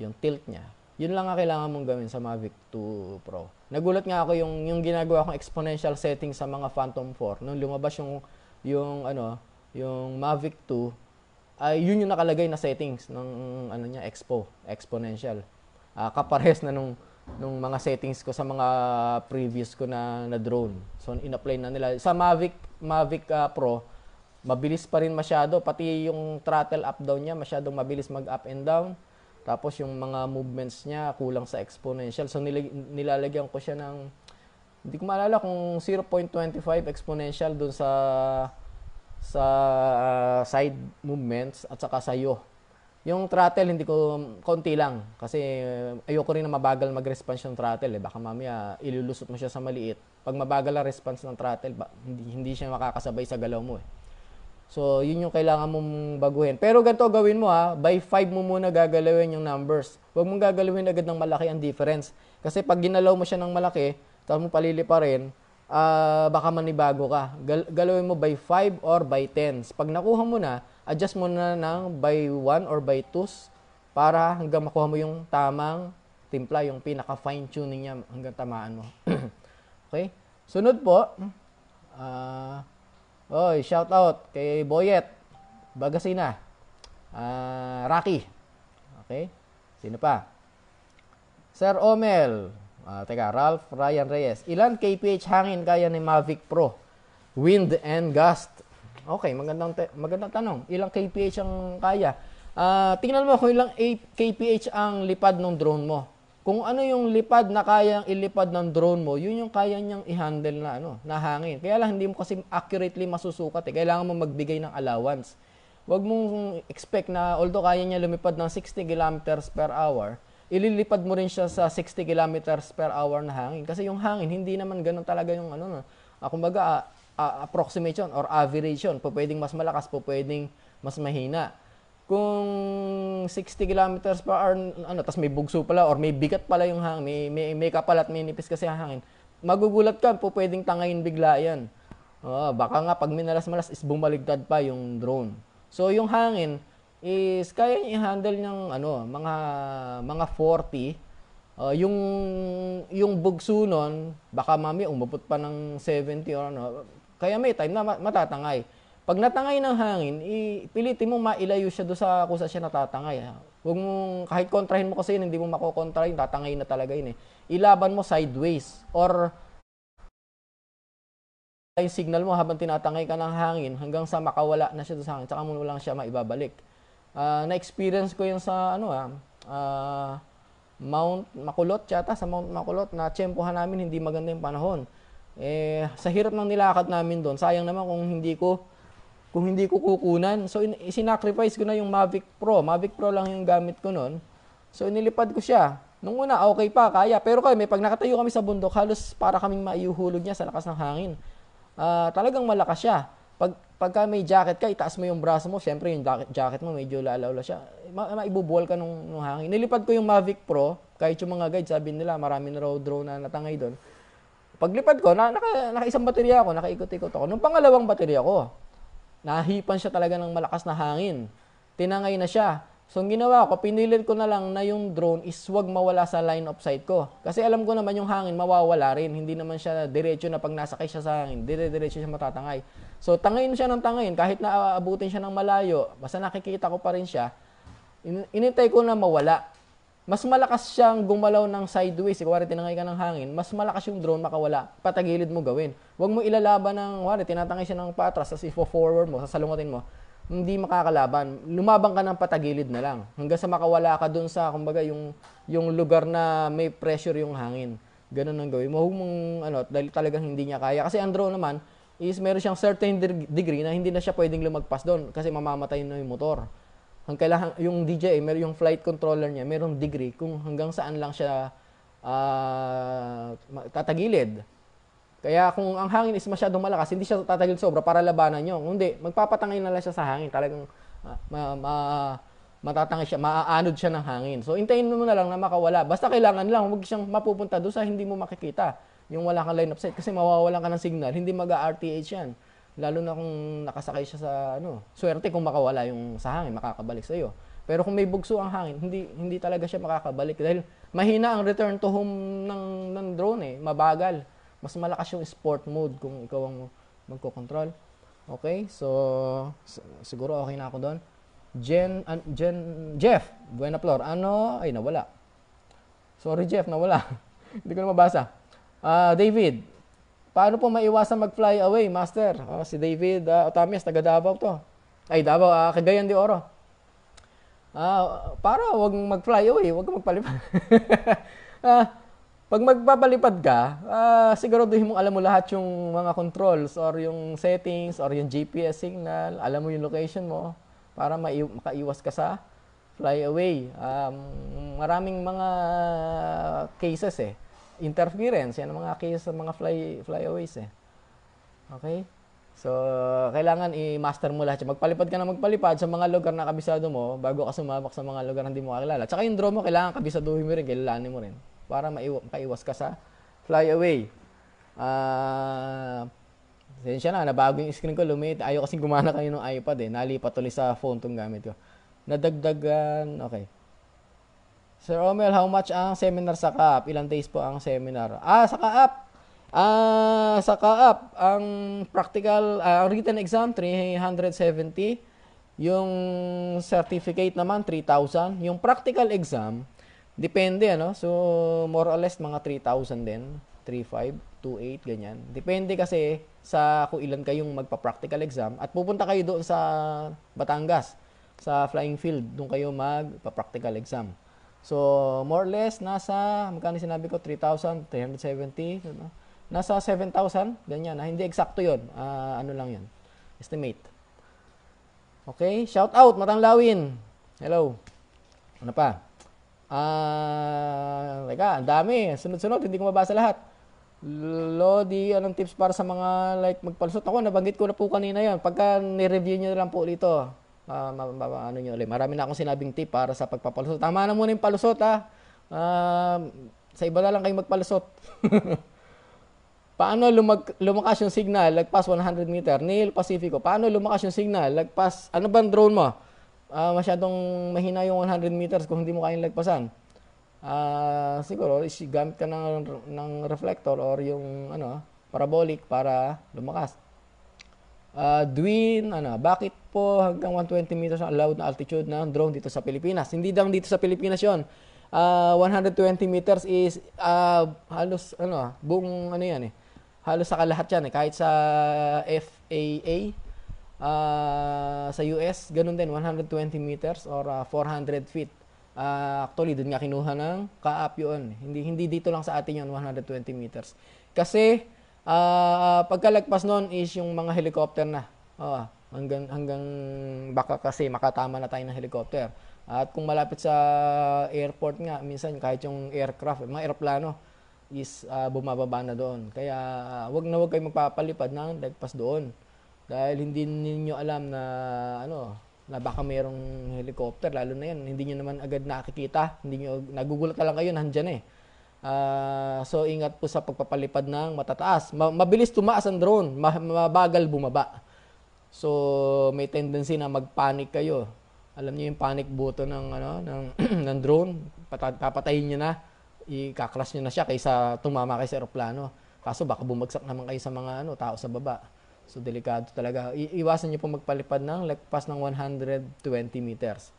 Yung tilt niya. Yun lang ang kailangan mong gawin sa Mavic 2 Pro. Nagulat nga ako yung, yung ginagawa kong exponential setting sa mga Phantom 4. Nung lumabas yung, yung, ano, yung Mavic 2, ay ah, yun yung nakalagay na settings ng ano niya expo exponential uh, ah, kapares na nung nung mga settings ko sa mga previous ko na na drone so inapply na nila sa Mavic Mavic uh, Pro mabilis pa rin masyado pati yung throttle up down niya masyadong mabilis mag up and down tapos yung mga movements niya kulang sa exponential so nilag- nilalagyan ko siya ng hindi ko maalala kung 0.25 exponential doon sa sa uh, side movements at saka sa iyo. Yung throttle, hindi ko, konti lang. Kasi eh, ayoko rin na mabagal mag-response yung throttle. Eh. Baka mamaya ilulusot mo siya sa maliit. Pag mabagal ang response ng throttle, ba, hindi, hindi siya makakasabay sa galaw mo. Eh. So, yun yung kailangan mong baguhin. Pero ganito gawin mo ha, by 5 mo muna gagalawin yung numbers. Huwag mong gagalawin agad ng malaki ang difference. Kasi pag ginalaw mo siya ng malaki, tapos mo palili pa rin, uh, baka manibago ka. Gal- galawin mo by 5 or by 10. Pag nakuha mo na, adjust mo na ng by 1 or by 2 para hanggang makuha mo yung tamang timpla, yung pinaka-fine tuning niya hanggang tamaan mo. okay? Sunod po, uh, oy, shout out kay Boyet, Bagasina, uh, Rocky. Okay? Sino pa? Sir Omel, Uh, teka, Ralph Ryan Reyes. Ilan kph hangin kaya ni Mavic Pro? Wind and gust. Okay, magandang, te- magandang tanong. Ilang kph ang kaya? Uh, tingnan mo kung ilang kph ang lipad ng drone mo. Kung ano yung lipad na kayang ilipad ng drone mo, yun yung kaya niyang i-handle na, ano, na hangin. Kaya lang hindi mo kasi accurately masusukat. Eh. Kailangan mo magbigay ng allowance. Huwag mong expect na although kaya niya lumipad ng 60 kilometers per hour, ililipad mo rin siya sa 60 kilometers per hour na hangin. Kasi yung hangin, hindi naman ganun talaga yung ano, no. Ah, kumbaga, uh, ah, ah approximation or average yun. Pwedeng mas malakas, pwedeng mas mahina. Kung 60 kilometers per hour, ano, tas may bugso pala or may bigat pala yung hangin, may, may, may kapal at may nipis kasi ang hangin, magugulat ka, pwedeng tangayin bigla yan. Oh, baka nga pag minalas-malas is bumaligtad pa yung drone. So yung hangin, is kaya niya i-handle ng ano, mga mga 40 Uh, ah, yung yung bugso noon, baka mami umabot pa ng 70 or ano. Kaya may time na matatangay. Pag natangay ng hangin, ipilitin mo mailayo siya do sa kung saan siya natatangay. Huwag mong, kahit kontrahin mo kasi yun, hindi mo makokontrahin, tatangay na talaga yun eh. Ilaban mo sideways or yung signal mo habang tinatangay ka ng hangin hanggang sa makawala na siya sa hangin, tsaka mo lang siya maibabalik uh, na-experience ko yung sa ano ah, uh, Mount Makulot yata sa Mount Makulot na tsempohan namin hindi maganda yung panahon. Eh sa hirap ng nilakad namin doon, sayang naman kung hindi ko kung hindi ko kukunan. So in, sinacrifice ko na yung Mavic Pro. Mavic Pro lang yung gamit ko noon. So inilipad ko siya. Nung una, okay pa, kaya. Pero kami, pag nakatayo kami sa bundok, halos para kaming maiuhulog niya sa lakas ng hangin. Uh, talagang malakas siya. Pag Pagka may jacket ka, itaas mo yung braso mo, syempre yung jacket, jacket mo medyo lalawla siya. Ma- maibubuwal ka nung, nung hangin. Nilipad ko yung Mavic Pro, kahit yung mga guide, sabi nila, marami na raw drone na natangay doon. Paglipad ko, na, naka, naka isang baterya ako, nakaikot-ikot ako. Nung pangalawang baterya ko, nahipan siya talaga ng malakas na hangin. Tinangay na siya. So, ang ginawa ko, pinilit ko na lang na yung drone is wag mawala sa line of sight ko. Kasi alam ko naman yung hangin mawawala rin. Hindi naman siya diretso na pag nasakay siya sa hangin. Dire-diretso siya matatangay. So, tangayin siya ng tangayin. Kahit na aabutin siya ng malayo, basta nakikita ko pa rin siya, in- inintay ko na mawala. Mas malakas siyang gumalaw ng sideways. Kuwari, tinangay ka ng hangin. Mas malakas yung drone makawala. Patagilid mo gawin. Huwag mo ilalaban ng, kuwari, tinatangay siya ng patras, tapos ifo-forward mo, sasalungatin mo. Hindi makakalaban. Lumabang ka ng patagilid na lang. Hanggang sa makawala ka dun sa, kumbaga, yung, yung lugar na may pressure yung hangin. Ganun ang gawin mo. Huwag mong, ano, dahil talagang hindi niya kaya. Kasi ang drone naman, is meron siyang certain degree na hindi na siya pwedeng lumagpas doon kasi mamamatay na yung motor. Ang kailangan yung DJI, meron yung flight controller niya, merong degree kung hanggang saan lang siya uh, tatagilid. Kaya kung ang hangin is masyadong malakas, hindi siya tatagilid sobra para labanan niyo. hindi, magpapatangay na lang siya sa hangin. Talagang uh, ma, ma, matatangay siya, maaanod siya ng hangin. So, intayin mo na lang na makawala. Basta kailangan lang, huwag siyang mapupunta doon sa hindi mo makikita yung wala kang line of sight kasi mawawalan ka ng signal, hindi mag-RTH yan. Lalo na kung nakasakay siya sa ano, swerte kung makawala yung sa hangin, makakabalik sa iyo. Pero kung may bugso ang hangin, hindi hindi talaga siya makakabalik dahil mahina ang return to home ng ng drone eh, mabagal. Mas malakas yung sport mode kung ikaw ang magko-control. Okay? So siguro okay na ako doon. Jen, uh, Jen, Jeff, Buena Flor, ano? Ay, nawala. Sorry, Jeff, nawala. hindi ko na mabasa. Uh, David, paano po maiwasan mag-fly away, Master? Oh, si David uh, ah, Otamis, taga Davao to. Ay, Davao, uh, Cagayan de Oro. Ah, uh, para wag mag-fly away, wag kang magpalipad. uh, pag magpapalipad ka, ah, uh, siguraduhin mong alam mo lahat yung mga controls or yung settings or yung GPS signal, alam mo yung location mo para mai- makaiwas ka sa fly away. Um, maraming mga cases eh interference. Yan ang mga case sa mga fly, flyaways eh. Okay? So, kailangan i-master mo lahat. Magpalipad ka na magpalipad sa mga lugar na kabisado mo bago ka sumabak sa mga lugar na hindi mo kakilala. Tsaka yung draw mo, kailangan kabisaduhin mo rin, kilalanin mo rin. Para maiwas ka sa flyaway. Ah... Uh, na, nabago yung screen ko, lumit. Ayaw kasi gumana kayo ng iPad eh. Nalipat tuloy sa phone tong gamit ko. Nadagdagan, okay. Sir Omel, how much ang seminar sa Kaap? Ilang days po ang seminar? Ah, sa Kaap. Ah, sa Kaap, ang practical, ah, ang written exam, 370. Yung certificate naman, 3,000. Yung practical exam, depende, ano? So, more or less, mga 3,000 din. 35, 28 ganyan. Depende kasi sa kung ilan kayong magpa-practical exam. At pupunta kayo doon sa Batangas, sa flying field. Doon kayo magpa-practical exam. So, more or less, nasa, magkano sinabi ko, 3,370. Diba? Nasa 7,000, ganyan. Na, hindi eksakto yon uh, ah, Ano lang yon Estimate. Okay, shout out, Matanglawin. Hello. Ano pa? Ah, uh, teka, ang dami. Sunod-sunod, hindi ko mabasa lahat. Lodi, anong tips para sa mga like magpalusot? Ako, nabanggit ko na po kanina yon Pagka ni-review nyo na lang po ulito uh, ano nyo ulit. Marami na akong sinabing tip para sa pagpapalusot. Tama na muna yung palusot ha. Uh, sa iba na lang kayo magpalusot. Paano lumag, lumakas yung signal lagpas 100 meter? Neil Pacifico. Paano lumakas yung signal lagpas? Ano ba drone mo? Uh, masyadong mahina yung 100 meters kung hindi mo kayang lagpasan. Uh, siguro is, gamit ka ng, ng reflector or yung ano parabolic para lumakas uh, Dwin, ano, bakit po hanggang 120 meters ang allowed na altitude ng drone dito sa Pilipinas? Hindi lang dito sa Pilipinas yon. Uh, 120 meters is uh, halos ano, ah, buong ano yan eh. Halos sa kalahat yan eh. Kahit sa FAA, uh, sa US, ganun din, 120 meters or uh, 400 feet. Uh, actually, doon nga kinuha ng kaap yun. Hindi, hindi dito lang sa atin yun, 120 meters. Kasi, uh, pagkalagpas noon is yung mga helicopter na. Oh, hanggang, hanggang baka kasi makatama na tayo ng helicopter. At kung malapit sa airport nga, minsan kahit yung aircraft, mga aeroplano, is uh, bumababa na doon. Kaya uh, wag na wag kayo magpapalipad ng lagpas doon. Dahil hindi ninyo alam na ano, na baka mayroong helicopter, lalo na yan, hindi nyo naman agad nakikita, hindi niyo nagugulat na lang kayo, nandyan eh. Uh, so ingat po sa pagpapalipad ng matataas. Ma- mabilis tumaas ang drone, ma- mabagal bumaba. So may tendency na magpanic kayo. Alam niyo yung panic button ng ano ng ng drone, papatayin niyo na, ikaklas niyo na siya kaysa tumama kay sa eroplano. Kaso baka bumagsak naman kayo sa mga ano tao sa baba. So delikado talaga. I- iwasan niyo po magpalipad ng lagpas ng 120 meters.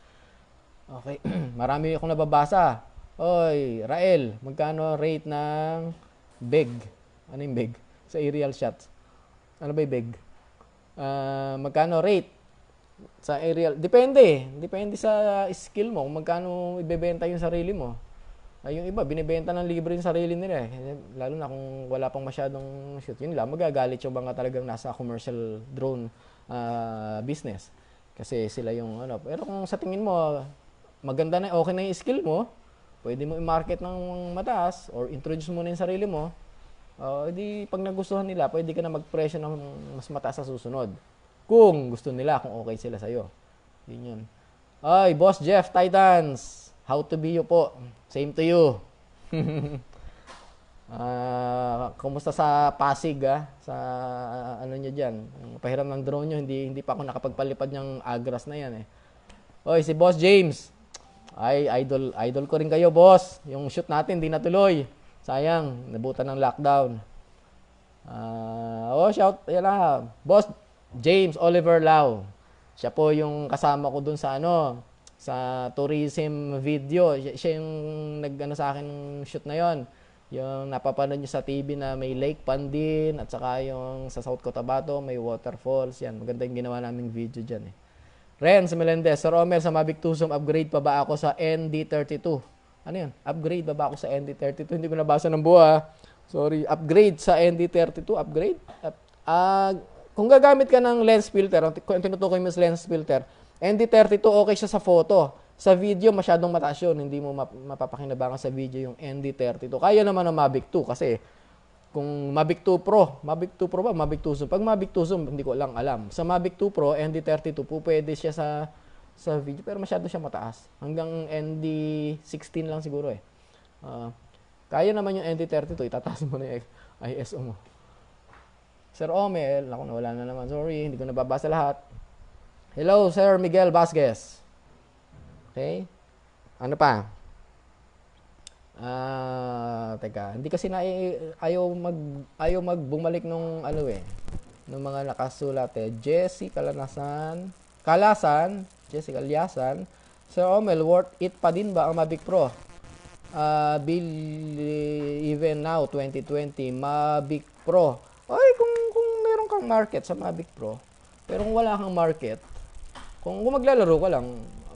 Okay, marami akong nababasa Oy, Rael, magkano ang rate ng big? Ano yung big? Sa aerial shots. Ano ba yung big? Uh, ah, magkano rate sa aerial? Depende. Depende sa skill mo kung magkano ibebenta yung sarili mo. Ay, yung iba, binibenta ng libre yung sarili nila eh. Lalo na kung wala pang masyadong shoot. Yun lang, magagalit yung mga talagang nasa commercial drone uh, business. Kasi sila yung ano. Pero kung sa tingin mo, maganda na, okay na yung skill mo, Pwede mo i-market ng mataas or introduce mo na yung sarili mo. Uh, ah, di pag nagustuhan nila, pwede ka na magpresyo ng mas mataas sa susunod. Kung gusto nila, kung okay sila sa'yo. Yun yun. Ay, Boss Jeff, Titans! How to be you po. Same to you. Uh, kumusta sa Pasig ah? Sa uh, ano niyo diyan? Pahiram ng drone niyo, hindi hindi pa ako nakapagpalipad ng agras na 'yan eh. Oy, si Boss James. Ay, idol, idol ko rin kayo, boss. Yung shoot natin, hindi natuloy. Sayang, nabutan ng lockdown. Uh, oh, shout, yan na. Boss, James Oliver Lau. Siya po yung kasama ko dun sa ano, sa tourism video. Siya, siya yung nag ano, sa akin ng shoot na yon yung napapanood nyo sa TV na may lake pandin at saka yung sa South Cotabato may waterfalls yan maganda yung ginawa naming video dyan eh Renz Melendez, Sir Omer, sa Mavic 2 Mabiktusum, upgrade pa ba ako sa ND32? Ano yun? Upgrade pa ba ako sa ND32? Hindi ko nabasa ng buha. Ah. Sorry. Upgrade sa ND32? Upgrade? Up, uh, kung gagamit ka ng lens filter, kung tinutukoy mo sa lens filter, ND32 okay siya sa photo. Sa video, masyadong mataas yun. Hindi mo mapapakinabangan sa video yung ND32. Kaya naman ng Mavic 2 kasi kung Mavic 2 Pro, Mavic 2 Pro ba? Mavic 2 Zoom. Pag Mavic 2 Zoom, hindi ko lang alam. Sa Mavic 2 Pro, ND32 po pwede siya sa sa video pero masyado siya mataas. Hanggang ND16 lang siguro eh. Uh, kaya naman yung ND32, itataas mo na yung ISO mo. Sir Omel, ako nawala na naman. Sorry, hindi ko nababasa lahat. Hello, Sir Miguel Vasquez. Okay? Ano pa? Ah, teka. Hindi kasi na eh, ayaw mag ayaw magbumalik nung ano eh Nung mga nakasulat eh. Jesse Kalanasan, Kalasan, Jesse Kalyasan, Sir Omel, worth it pa din ba ang Mavic Pro? Uh, Bill, eh, even now, 2020, Mavic Pro. Ay, kung, kung meron kang market sa Mavic Pro, pero kung wala kang market, kung, kung maglalaro ka lang,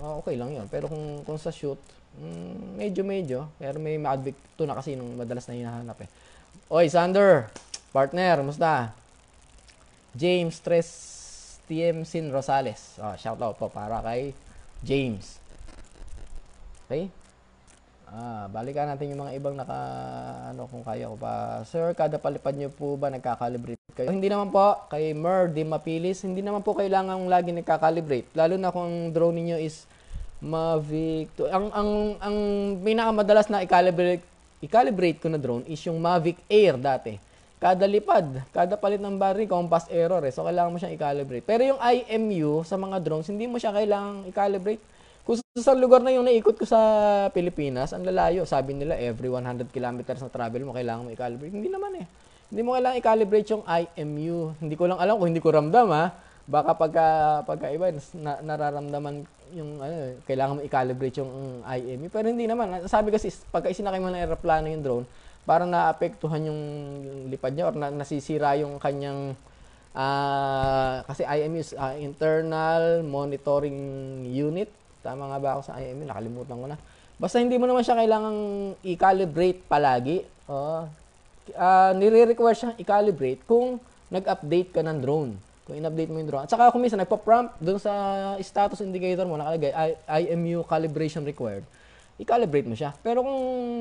ah, okay lang 'yon. Pero kung, kung sa shoot, Mm, medyo medyo. Pero may ma-advict to na kasi nung madalas na hinahanap eh. Oy, Sander! Partner, musta? James Tres TM Sin Rosales. Oh, shout out po para kay James. Okay? Ah, balikan natin yung mga ibang naka ano kung kaya ko pa. Sir, kada palipad niyo po ba nagka-calibrate kayo? Hindi naman po kay Mer Di Mapilis, hindi naman po kailangan lagi nagka-calibrate. Lalo na kung drone niyo is Mavic. To, ang ang ang pinakamadalas na i-calibrate i-calibrate ko na drone is yung Mavic Air dati. Kada lipad, kada palit ng battery, compass error eh. So, kailangan mo siyang i-calibrate. Pero yung IMU sa mga drones, hindi mo siya kailangang i-calibrate. Kung sa lugar na yung naikot ko sa Pilipinas, ang lalayo. Sabi nila, every 100 kilometers na travel mo, kailangan mo i-calibrate. Hindi naman eh. Hindi mo kailangan i-calibrate yung IMU. Hindi ko lang alam kung hindi ko ramdam ha. Baka pagka, pagka iba, na, nararamdaman yung ano, kailangan mo i-calibrate yung IME. Pero hindi naman. Sabi kasi, pagka isinakay mo ng aeroplano yung drone, parang naapektuhan yung, yung lipad niya or na, nasisira yung kanyang uh, kasi IMU e is uh, internal monitoring unit. Tama nga ba ako sa IMU? E? Nakalimutan ko na. Basta hindi mo naman siya kailangan i-calibrate palagi. Uh, oh. uh, ah, nire-require siyang i-calibrate kung nag-update ka ng drone. Kung in-update mo yung drone. At saka kung minsan nagpa-prompt doon sa status indicator mo nakalagay IMU calibration required. I-calibrate mo siya. Pero kung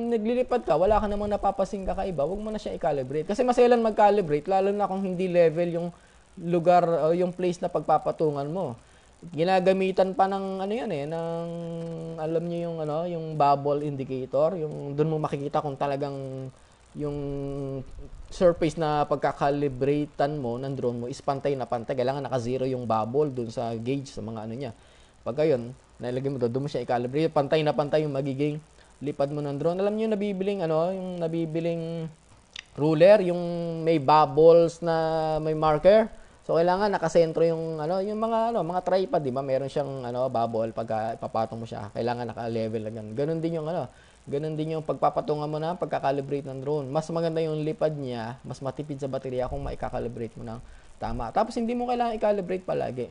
naglilipad ka, wala ka namang napapasing kakaiba, wag mo na siya i-calibrate. Kasi maselan mag-calibrate, lalo na kung hindi level yung lugar o yung place na pagpapatungan mo ginagamitan pa ng ano yan eh ng alam niyo yung ano yung bubble indicator yung doon mo makikita kung talagang yung surface na pagkakalibratan mo ng drone mo is pantay na pantay. Kailangan naka-zero yung bubble dun sa gauge, sa mga ano niya. Pag yun, nailagay mo doon, doon mo siya i-calibrate. Pantay na pantay yung magiging lipad mo ng drone. Alam niyo yung nabibiling, ano, yung nabibiling ruler, yung may bubbles na may marker So kailangan nakasentro yung ano, yung mga ano, mga tripod, 'di ba? Meron siyang ano, bubble pag ipapatong ah, mo siya. Kailangan naka-level lang Ganun din yung ano, ganun din yung pagpapatungan mo na pagka-calibrate ng drone. Mas maganda yung lipad niya, mas matipid sa baterya kung maika-calibrate mo ng tama. Tapos hindi mo kailangan i-calibrate palagi.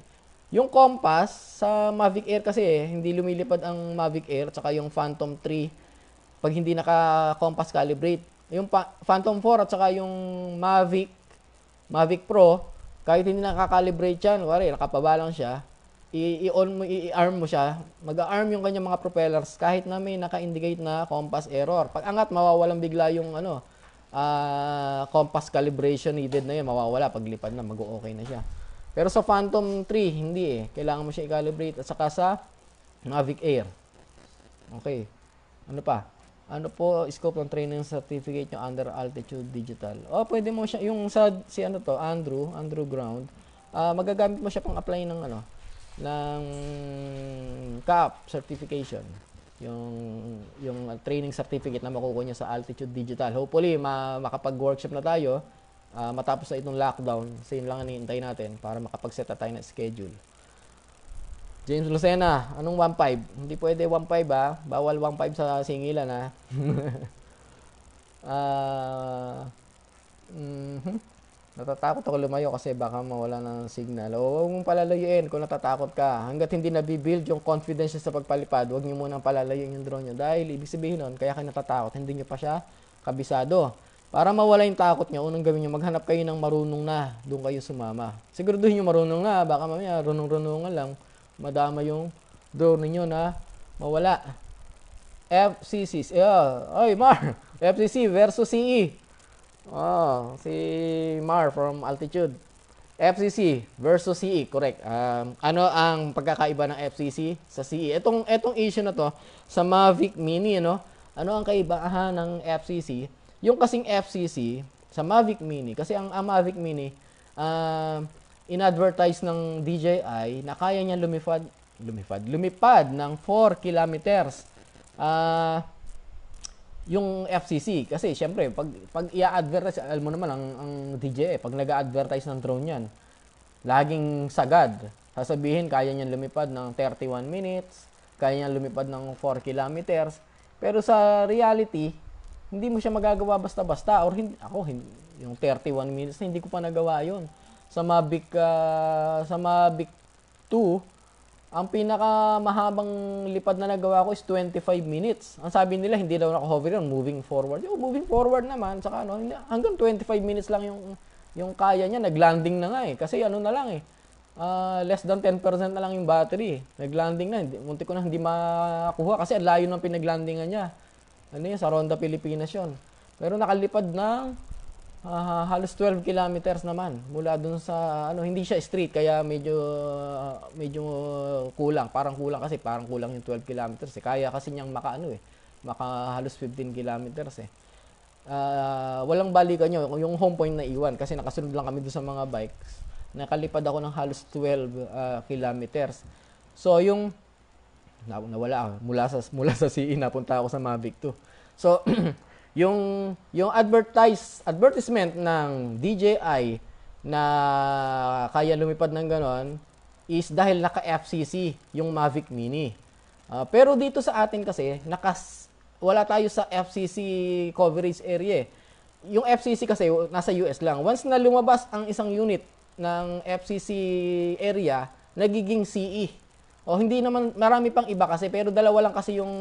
Yung compass sa Mavic Air kasi eh, hindi lumilipad ang Mavic Air at saka yung Phantom 3 pag hindi naka-compass calibrate. Yung pa- Phantom 4 at saka yung Mavic Mavic Pro kahit hindi nakakalibrate yan, wari, nakababa lang siya, i-on mo, i-arm mo siya, mag-arm yung kanyang mga propellers kahit na may naka-indicate na compass error. Pag angat, mawawalan bigla yung ano, uh, compass calibration needed na yun, mawawala. Pag lipad na, mag-okay na siya. Pero sa Phantom 3, hindi eh. Kailangan mo siya i-calibrate. At saka sa Mavic Air. Okay. Ano pa? ano po, scope ng training certificate nyo under Altitude Digital. O, oh, pwede mo siya, yung sa, si ano to, Andrew, Andrew Ground, uh, magagamit mo siya pang apply ng ano, ng CAP certification. Yung, yung training certificate na makukuha niya sa Altitude Digital. Hopefully, ma, makapag-workshop na tayo, uh, matapos na itong lockdown. Same lang ang natin para makapag-set tayo ng schedule. James Lucena, anong 1.5? Hindi pwede 1.5 ah. Bawal 1.5 sa singilan ah. uh, mm-hmm. Natatakot ako lumayo kasi baka mawala na ng signal. O huwag mong palalayuin kung natatakot ka. Hanggat hindi nabibuild yung confidence sa pagpalipad, huwag niyo munang palalayuin yung drone niyo. Dahil ibig sabihin nun, kaya ka natatakot, hindi niyo pa siya kabisado. Para mawala yung takot niya, unang gawin niyo, maghanap kayo ng marunong na. Doon kayo sumama. Siguraduhin yung marunong na, baka mamaya runong-runongan lang madama yung draw ninyo na mawala. FCC. Yeah. Oy, Mar. FCC versus CE. Oh, si Mar from Altitude. FCC versus CE, correct. Um, ano ang pagkakaiba ng FCC sa CE? Itong etong issue na to sa Mavic Mini, no? Ano ang kaibahan ng FCC? Yung kasing FCC sa Mavic Mini kasi ang, ang Mavic Mini um, uh, inadvertise ng DJI na kaya niya lumipad lumipad lumipad ng 4 kilometers uh, yung FCC kasi syempre pag pag i-advertise alam mo naman ang, ang DJI pag nag-advertise ng drone niyan laging sagad sasabihin kaya niya lumipad ng 31 minutes kaya niya lumipad ng 4 kilometers pero sa reality hindi mo siya magagawa basta-basta or hindi, ako hindi, yung 31 minutes hindi ko pa nagawa yon sa Mavic uh, ah, sa Mavic 2, ang pinakamahabang lipad na nagawa ko is 25 minutes. Ang sabi nila, hindi daw naka-hover yun, moving forward. Yo, oh, moving forward naman, saka ano, hanggang 25 minutes lang yung yung kaya niya, naglanding na nga eh. Kasi ano na lang eh, uh, less than 10% na lang yung battery. Eh. Naglanding na, hindi, munti ko na hindi makuha kasi ang layo ng pinaglandingan niya. Ano yun, sa Ronda Pilipinas yun. Pero nakalipad ng uh, halos 12 kilometers naman mula dun sa ano hindi siya street kaya medyo uh, medyo kulang parang kulang kasi parang kulang yung 12 kilometers eh. kaya kasi niyang ano eh maka halos 15 kilometers eh uh, walang balikan nyo yung home point na iwan kasi nakasunod lang kami dun sa mga bikes nakalipad ako ng halos 12 uh, kilometers so yung nawala mula sa mula sa CE napunta ako sa Mavic 2 so yung yung advertise advertisement ng DJI na kaya lumipad ng ganon is dahil naka FCC yung Mavic Mini. Uh, pero dito sa atin kasi nakas wala tayo sa FCC coverage area. Eh. Yung FCC kasi nasa US lang. Once na lumabas ang isang unit ng FCC area, nagiging CE Oh, hindi naman, marami pang iba kasi, pero dalawa lang kasi yung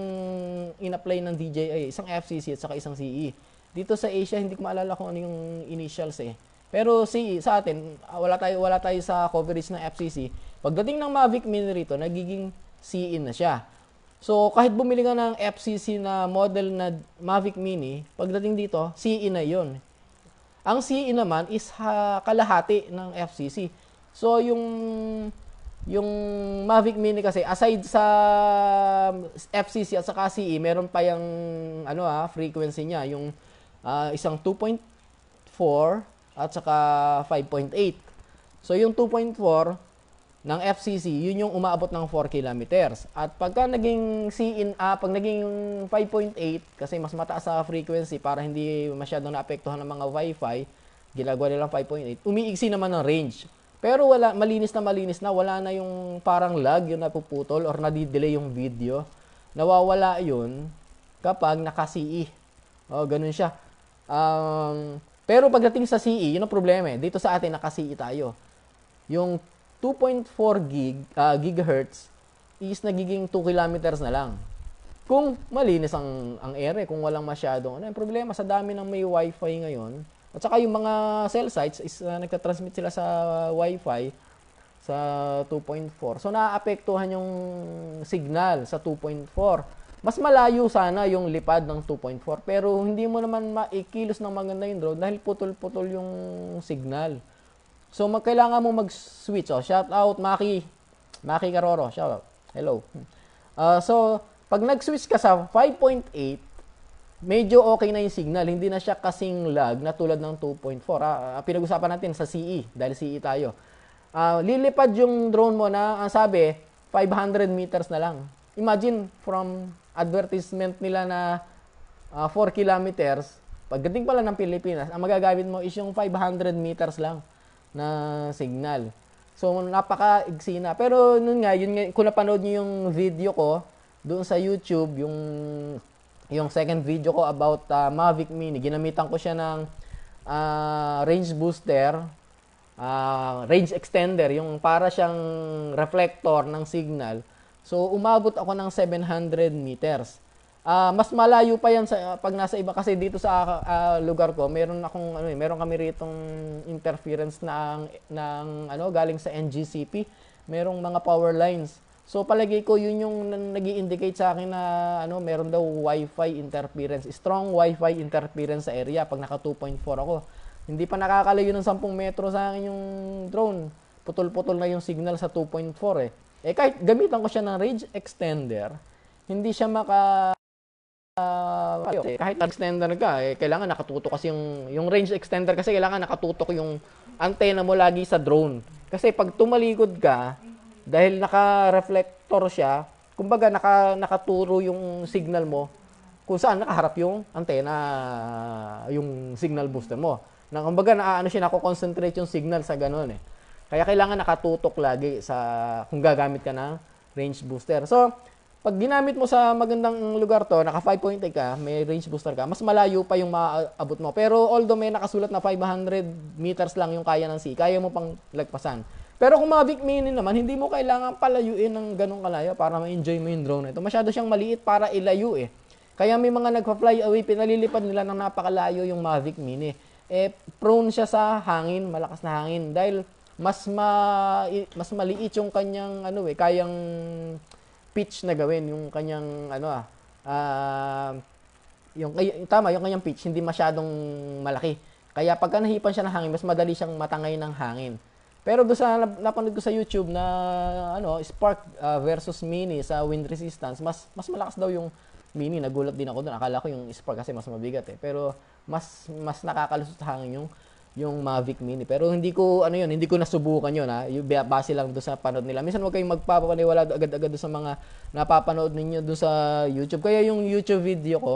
in-apply ng DJI, isang FCC at saka isang CE. Dito sa Asia, hindi ko maalala kung ano yung initials eh. Pero si sa atin, ah, wala tayo wala tayo sa coverage ng FCC. Pagdating ng Mavic Mini rito, nagiging CE na siya. So kahit bumili ka ng FCC na model na Mavic Mini, pagdating dito, CE na 'yon. Ang CE naman is ha, ah, kalahati ng FCC. So yung yung Mavic Mini kasi, aside sa FCC at saka CE, meron pa yung ano, ah, frequency niya. Yung uh, isang 2.4 at saka 5.8. So yung 2.4 ng FCC, yun yung umaabot ng 4 kilometers. At pagka naging CN, uh, e, ah, pag naging 5.8, kasi mas mataas sa frequency para hindi masyadong naapektuhan ng mga Wi-Fi, ginagawa nilang 5.8, umiiksi naman ng range. Pero wala, malinis na malinis na, wala na yung parang lag, yung napuputol or nadidelay yung video. Nawawala yun kapag naka-CE. O, oh, ganun siya. Um, pero pagdating sa CE, yun ang problema eh. Dito sa atin, naka-CE tayo. Yung 2.4 gig, uh, gigahertz is nagiging 2 kilometers na lang. Kung malinis ang, ang ere, kung walang masyadong ano, yung problema sa dami ng may wifi ngayon, at saka yung mga cell sites is uh, nagtatransmit sila sa Wi-Fi sa 2.4. So naaapektuhan yung signal sa 2.4. Mas malayo sana yung lipad ng 2.4 pero hindi mo naman maikilos ng maganda yung drone dahil putol-putol yung signal. So magkailangan mo mag-switch. Oh. Shout out Maki. Maki Karoro. Shout out. Hello. Uh, so pag nag-switch ka sa 5.8 medyo okay na yung signal. Hindi na siya kasing lag na tulad ng 2.4. Ah, ah, pinag-usapan natin sa CE, dahil CE tayo. Ah, lilipad yung drone mo na, ang sabi, 500 meters na lang. Imagine from advertisement nila na uh, ah, 4 kilometers, pagdating pala ng Pilipinas, ang magagamit mo is yung 500 meters lang na signal. So, napaka-igsi na. Pero, nun nga, yun nga, kung napanood nyo yung video ko, doon sa YouTube, yung yung second video ko about uh, Mavic Mini, ginamitan ko siya ng uh, range booster, uh, range extender, yung para siyang reflector ng signal. So, umabot ako ng 700 meters. Uh, mas malayo pa yan sa, uh, pag nasa iba kasi dito sa uh, lugar ko, meron akong ano, eh, meron kami ritong interference ng ng ano galing sa NGCP. Merong mga power lines So palagi ko yun yung nag i indicate sa akin na ano, meron daw wifi interference, strong wifi interference sa area pag naka 2.4 ako. Hindi pa nakakalayo ng 10 metro sa akin yung drone. Putol-putol na yung signal sa 2.4 eh. Eh kahit gamitan ko siya ng range extender, hindi siya maka uh, eh, kahit extender ka, eh, kailangan nakatutok kasi yung yung range extender kasi kailangan nakatutok yung antena mo lagi sa drone. Kasi pag tumalikod ka, dahil naka-reflector siya, kumbaga naka, nakaturo yung signal mo kung saan nakaharap yung antena, yung signal booster mo. Na, kumbaga, na, ano siya, nako-concentrate yung signal sa ganun eh. Kaya kailangan nakatutok lagi sa kung gagamit ka ng range booster. So, pag ginamit mo sa magandang lugar to, naka 5.8 ka, may range booster ka, mas malayo pa yung maaabot mo. Pero although may nakasulat na 500 meters lang yung kaya ng sea, kaya mo pang lagpasan. Pero kung mga big mini naman, hindi mo kailangan palayuin ng ganong kalayo para ma-enjoy mo yung drone na ito. Masyado siyang maliit para ilayo eh. Kaya may mga nagpa-fly away, pinalilipad nila ng napakalayo yung Mavic Mini. Eh, prone siya sa hangin, malakas na hangin. Dahil mas ma mas maliit yung kanyang ano eh, kayang pitch na gawin yung kanyang ano ah uh, yung, yung tama yung kanyang pitch hindi masyadong malaki. Kaya pagka nahipan siya ng hangin, mas madali siyang matangay ng hangin. Pero doon sa napanood ko sa YouTube na ano, spark uh, versus mini sa wind resistance, mas mas malakas daw yung mini. Nagulat din ako doon. Akala ko yung spark kasi mas mabigat eh. Pero mas mas nakakalusot hangin yung yung Mavic Mini. Pero hindi ko ano yun, hindi ko nasubukan yun ha. base lang doon sa panood nila. Minsan wag kayong magpapaniwala agad-agad doon sa mga napapanood ninyo doon sa YouTube. Kaya yung YouTube video ko,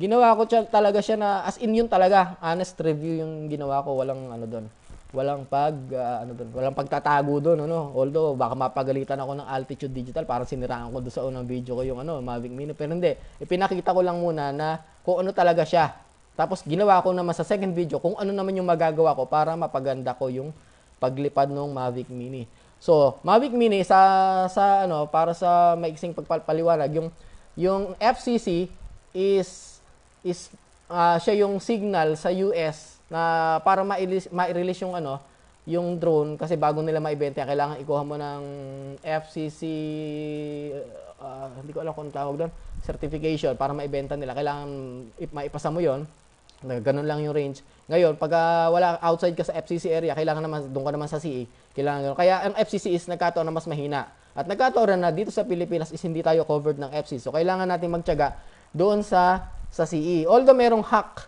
ginawa ko talaga siya na as in yun talaga. Honest review yung ginawa ko, walang ano doon walang pag uh, ano dun, walang pagtatago doon ano although baka mapagalitan ako ng Altitude Digital para siniraan ko doon sa unang video ko yung ano Mavic Mini pero hindi ipinakita ko lang muna na kung ano talaga siya tapos ginawa ko naman sa second video kung ano naman yung magagawa ko para mapaganda ko yung paglipad ng Mavic Mini so Mavic Mini sa sa ano para sa maiksing pagpapaliwanag yung yung FCC is is uh, siya yung signal sa US na para ma-release, yung ano, yung drone kasi bago nila maibenta kailangan ikuha mo ng FCC uh, uh, hindi ko alam kung tawag doon certification para maibenta nila kailangan maipasa mo yon ganun lang yung range ngayon pag uh, wala outside ka sa FCC area kailangan naman doon ka naman sa CE kailangan ganun. kaya ang FCC is nagkataon na mas mahina at nagkataon na dito sa Pilipinas is hindi tayo covered ng FCC so kailangan natin magtiyaga doon sa sa CE although merong hack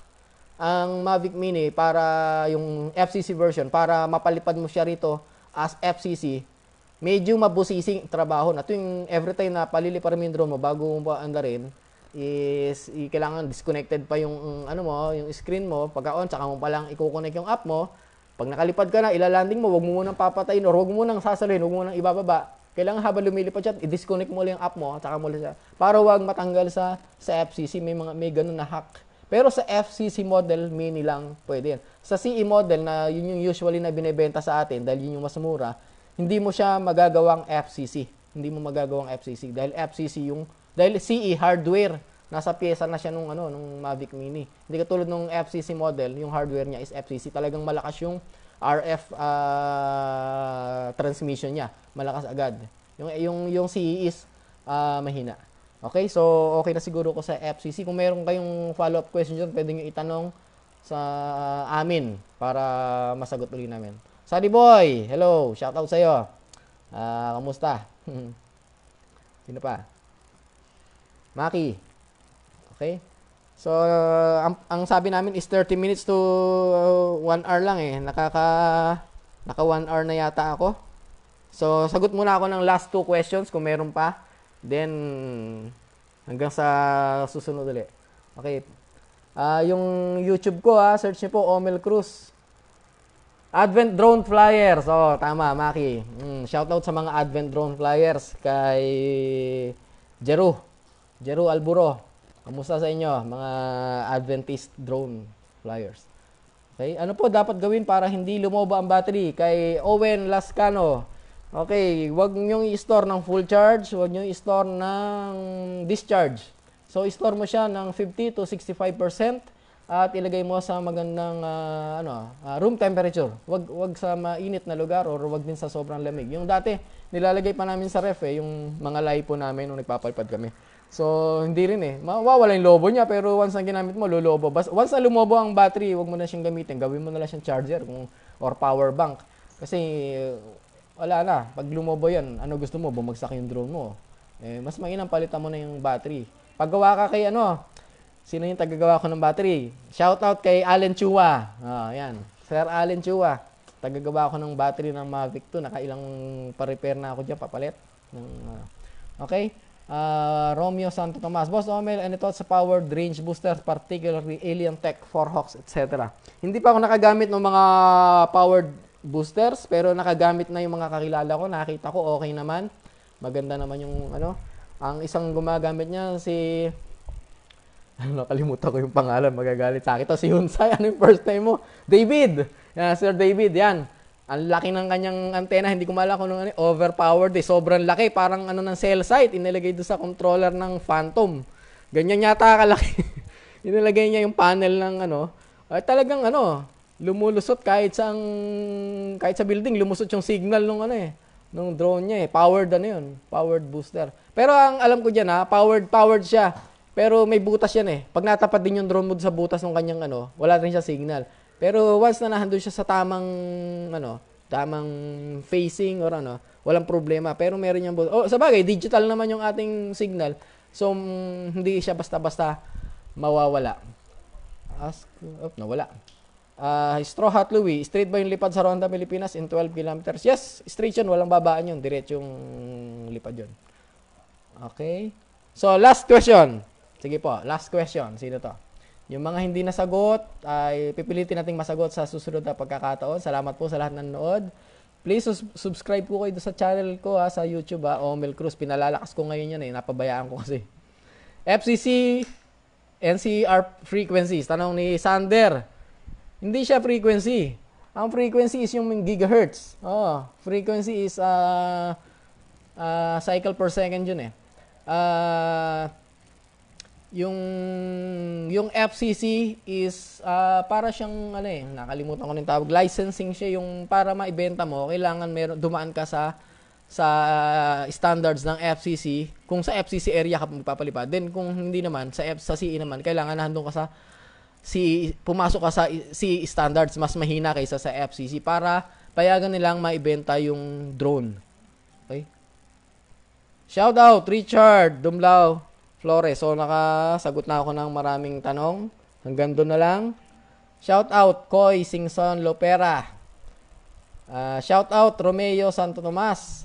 ang Mavic Mini para yung FCC version para mapalipad mo siya rito as FCC medyo mabusising trabaho na. Ito yung every time na palilipad mo yung drone mo bago mo pa andarin is kailangan disconnected pa yung ano mo, yung screen mo pagka on saka mo pa lang i-connect yung app mo. Pag nakalipad ka na, ilalanding mo, wag mo munang papatayin or wag mo munang sasaluhin, wag mo munang ibababa. Kailangan habang lumilipad siya, i-disconnect mo lang yung app mo at saka mo lang siya. Para wag matanggal sa sa FCC, may mga may ganun na hack pero sa FCC model, mini lang pwede yan. Sa CE model na yun yung usually na binebenta sa atin dahil yun yung mas mura, hindi mo siya magagawang FCC. Hindi mo magagawang FCC dahil FCC yung dahil CE hardware nasa pyesa na siya nung ano nung Mavic Mini. Hindi katulad nung FCC model, yung hardware niya is FCC. Talagang malakas yung RF uh, ah, transmission niya. Malakas agad. Yung yung yung CE is uh, mahina. Okay, so okay na siguro ko sa FCC. Kung meron kayong follow-up question dyan, pwede nyo itanong sa ah, amin para masagot ulit namin. Sari Boy, hello, Shoutout out sa'yo. Uh, kamusta? Sino pa? Maki. Okay? So, ang, ang sabi namin is 30 minutes to 1 uh, hour lang eh. Nakaka, naka 1 hour na yata ako. So, sagot muna ako ng last two questions kung meron pa. Then, hanggang sa susunod ulit. Okay. Uh, yung YouTube ko, ha, ah, search niyo po, Omel Cruz. Advent Drone Flyers. Oh, tama, Maki. Mm, shoutout sa mga Advent Drone Flyers kay Jeru. Jeru Alburo. Kamusta sa inyo, mga Adventist Drone Flyers? Okay, ano po dapat gawin para hindi lumoba ang battery? Kay Owen Lascano. Okay, huwag niyong i-store ng full charge, huwag niyong i-store ng discharge. So, i-store mo siya ng 50 to 65% at ilagay mo sa magandang uh, ano, uh, room temperature. Huwag, wag sa mainit na lugar or wag din sa sobrang lamig. Yung dati, nilalagay pa namin sa ref eh, yung mga lipo namin nung nagpapalpad kami. So, hindi rin eh. Mawawala yung lobo niya, pero once na ginamit mo, lulubo. Bas, once na lumobo ang battery, huwag mo na siyang gamitin. Gawin mo na lang siyang charger kung, or power bank. Kasi, uh, wala na. Pag lumobo yan, ano gusto mo, bumagsak yung drone mo. Eh, mas mainam palitan mo na yung battery. Paggawa ka kay ano, sino yung tagagawa ko ng battery? Shout out kay Allen Chua. Oh, yan. Sir Allen Chua. Tagagawa ko ng battery ng Mavic 2. Nakailang pa-repair na ako dyan, papalit. Ng, ah, okay? Uh, Romeo Santo Tomas. Boss Omel, any thoughts sa powered range booster, particularly Alien Tech, 4 Hawks, etc. Hindi pa ako nakagamit ng mga powered boosters pero nakagamit na yung mga kakilala ko, nakita ko okay naman. Maganda naman yung ano. Ang isang gumagamit niya si ano, kalimutan ko yung pangalan, magagalit sa akin. Tapos si Hunsay, ano yung first name mo? David! Uh, Sir David, yan. Ang laki ng kanyang antena, hindi ko maalala kung ano, ano, overpowered eh. Sobrang laki, parang ano ng cell site, inilagay doon sa controller ng Phantom. Ganyan yata kalaki. inilagay niya yung panel ng ano, ay talagang ano, Lumulusot kahit sa kahit sa building, lumusot yung signal nung ano eh, nung drone niya eh. Powered ano yun, powered booster. Pero ang alam ko diyan ha, powered, powered siya. Pero may butas yan eh. Pag natapat din yung drone mo sa butas ng kanyang ano, wala rin siya signal. Pero once na nahandun siya sa tamang ano, tamang facing or ano, walang problema. Pero meron yung butas. Oh, sa bagay, digital naman yung ating signal. So, mm, hindi siya basta-basta mawawala. Ask, oh, nawala uh, Straw Hat Louis, straight ba yung lipad sa Ronda, Pilipinas in 12 kilometers? Yes, straight yun. Walang babaan yun. Diretso yung lipad yun. Okay. So, last question. Sige po, last question. Sino to? Yung mga hindi nasagot, ay pipilitin nating masagot sa susunod na pagkakataon. Salamat po sa lahat ng nanood. Please sus- subscribe po kayo sa channel ko ha, sa YouTube ha, Omel Cruz. Pinalalakas ko ngayon yan eh, napabayaan ko kasi. FCC NCR frequencies. Tanong ni Sander. Hindi siya frequency. Ang frequency is yung gigahertz. Oh, frequency is uh, uh, cycle per second yun eh. Uh, yung yung FCC is uh, para siyang ano eh, nakalimutan ko ng tawag, licensing siya yung para maibenta mo, kailangan meron dumaan ka sa sa standards ng FCC. Kung sa FCC area ka magpapalipad, then kung hindi naman sa F, sa CE naman, kailangan nandun ka sa si pumasok ka sa si standards mas mahina kaysa sa FCC para payagan nilang maibenta yung drone. Okay? Shout out Richard Dumlao Flores. So nakasagot na ako ng maraming tanong. Hanggang doon na lang. Shout out Koy Singson Lopera. Uh, shout out Romeo Santo Tomas.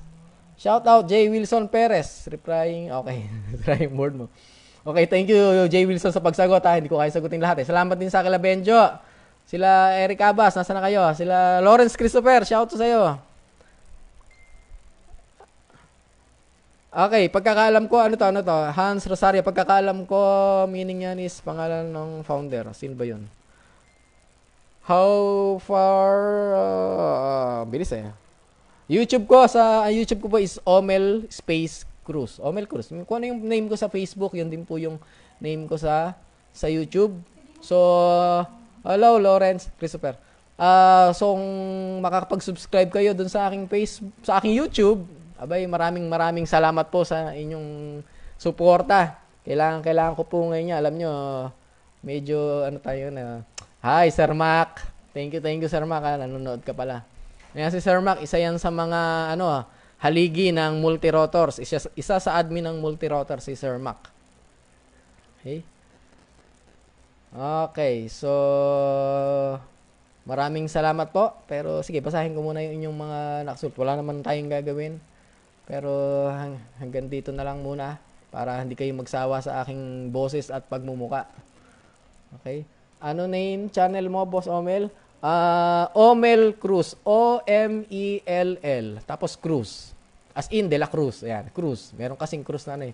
Shout out Jay Wilson Perez. Replying, okay, replying word mo. Okay, thank you Jay Wilson sa pagsagot. Ah, hindi ko kaya sagutin lahat eh. Salamat din sa kala Benjo. Sila Eric Abas, nasa na kayo? Sila Lawrence Christopher, shout out sa iyo. Okay, pagkakaalam ko, ano to, ano to? Hans Rosario, pagkakaalam ko, meaning yan is pangalan ng founder. Sino ba yun? How far, uh, bilis eh. YouTube ko, sa uh, YouTube ko po is Omel Space Cruz. Omel Cruz. Kung ano yung name ko sa Facebook, yun din po yung name ko sa sa YouTube. So, hello Lawrence, Christopher. Uh, so, kung makakapag-subscribe kayo dun sa aking face, sa aking YouTube, abay, maraming maraming salamat po sa inyong suporta. Kailangan, kailangan ko po ngayon niya. Alam nyo, medyo, ano tayo na, Hi, Sir Mac. Thank you, thank you, Sir Mac. Ah, nanonood ka pala. Kaya si Sir Mac, isa yan sa mga, ano, ah, haligi ng multirotors. Isa, isa sa admin ng multirotor si Sir Mac. Okay? Okay, so maraming salamat po. Pero sige, basahin ko muna yung inyong mga nakasult. Wala naman tayong gagawin. Pero hang, hanggang dito na lang muna para hindi kayo magsawa sa aking boses at pagmumuka. Okay? Ano name channel mo, Boss Omel? Uh, Omel Cruz. O-M-E-L-L. Tapos Cruz. As in, De La Cruz. Ayan, Cruz. Meron kasing Cruz na ano eh.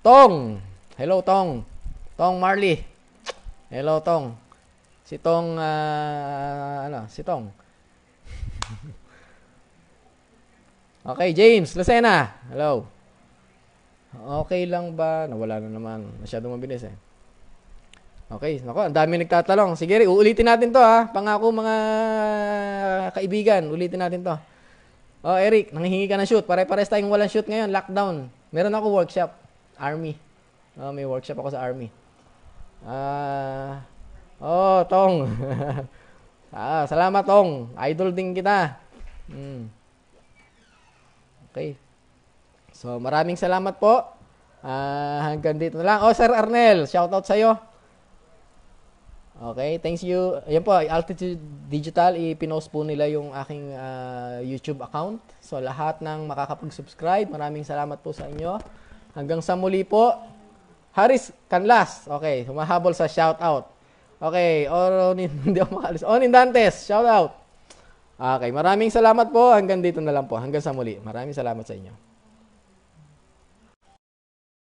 Tong! Hello, Tong. Tong Marley. Hello, Tong. Si Tong, uh, ano, si Tong. okay, James. Lucena. Hello. Okay lang ba? Nawala na naman. Masyadong mabilis eh. Okay, nako, ang dami nagtatanong. Sige, uulitin natin 'to ha. Pangako mga kaibigan, ulitin natin 'to. Oh, Eric, nanghihingi ka ng shoot. Pare-pares tayong walang shoot ngayon, lockdown. Meron ako workshop, Army. Oh, may workshop ako sa Army. Ah, uh, oh, Tong. ah, salamat, Tong. Idol din kita. Mm. Okay. So, maraming salamat po. Ah, hanggang dito na lang. Oh, Sir Arnel, shoutout sa'yo. Okay, thanks you. Yan po, Altitude Digital, ipinost po nila yung aking uh, YouTube account. So, lahat ng makakapag-subscribe, maraming salamat po sa inyo. Hanggang sa muli po, Haris Canlas. Okay, humahabol sa shoutout. Okay, Oronin, hindi ako makalis. Onin Dantes, shoutout. Okay, maraming salamat po. Hanggang dito na lang po. Hanggang sa muli. Maraming salamat sa inyo.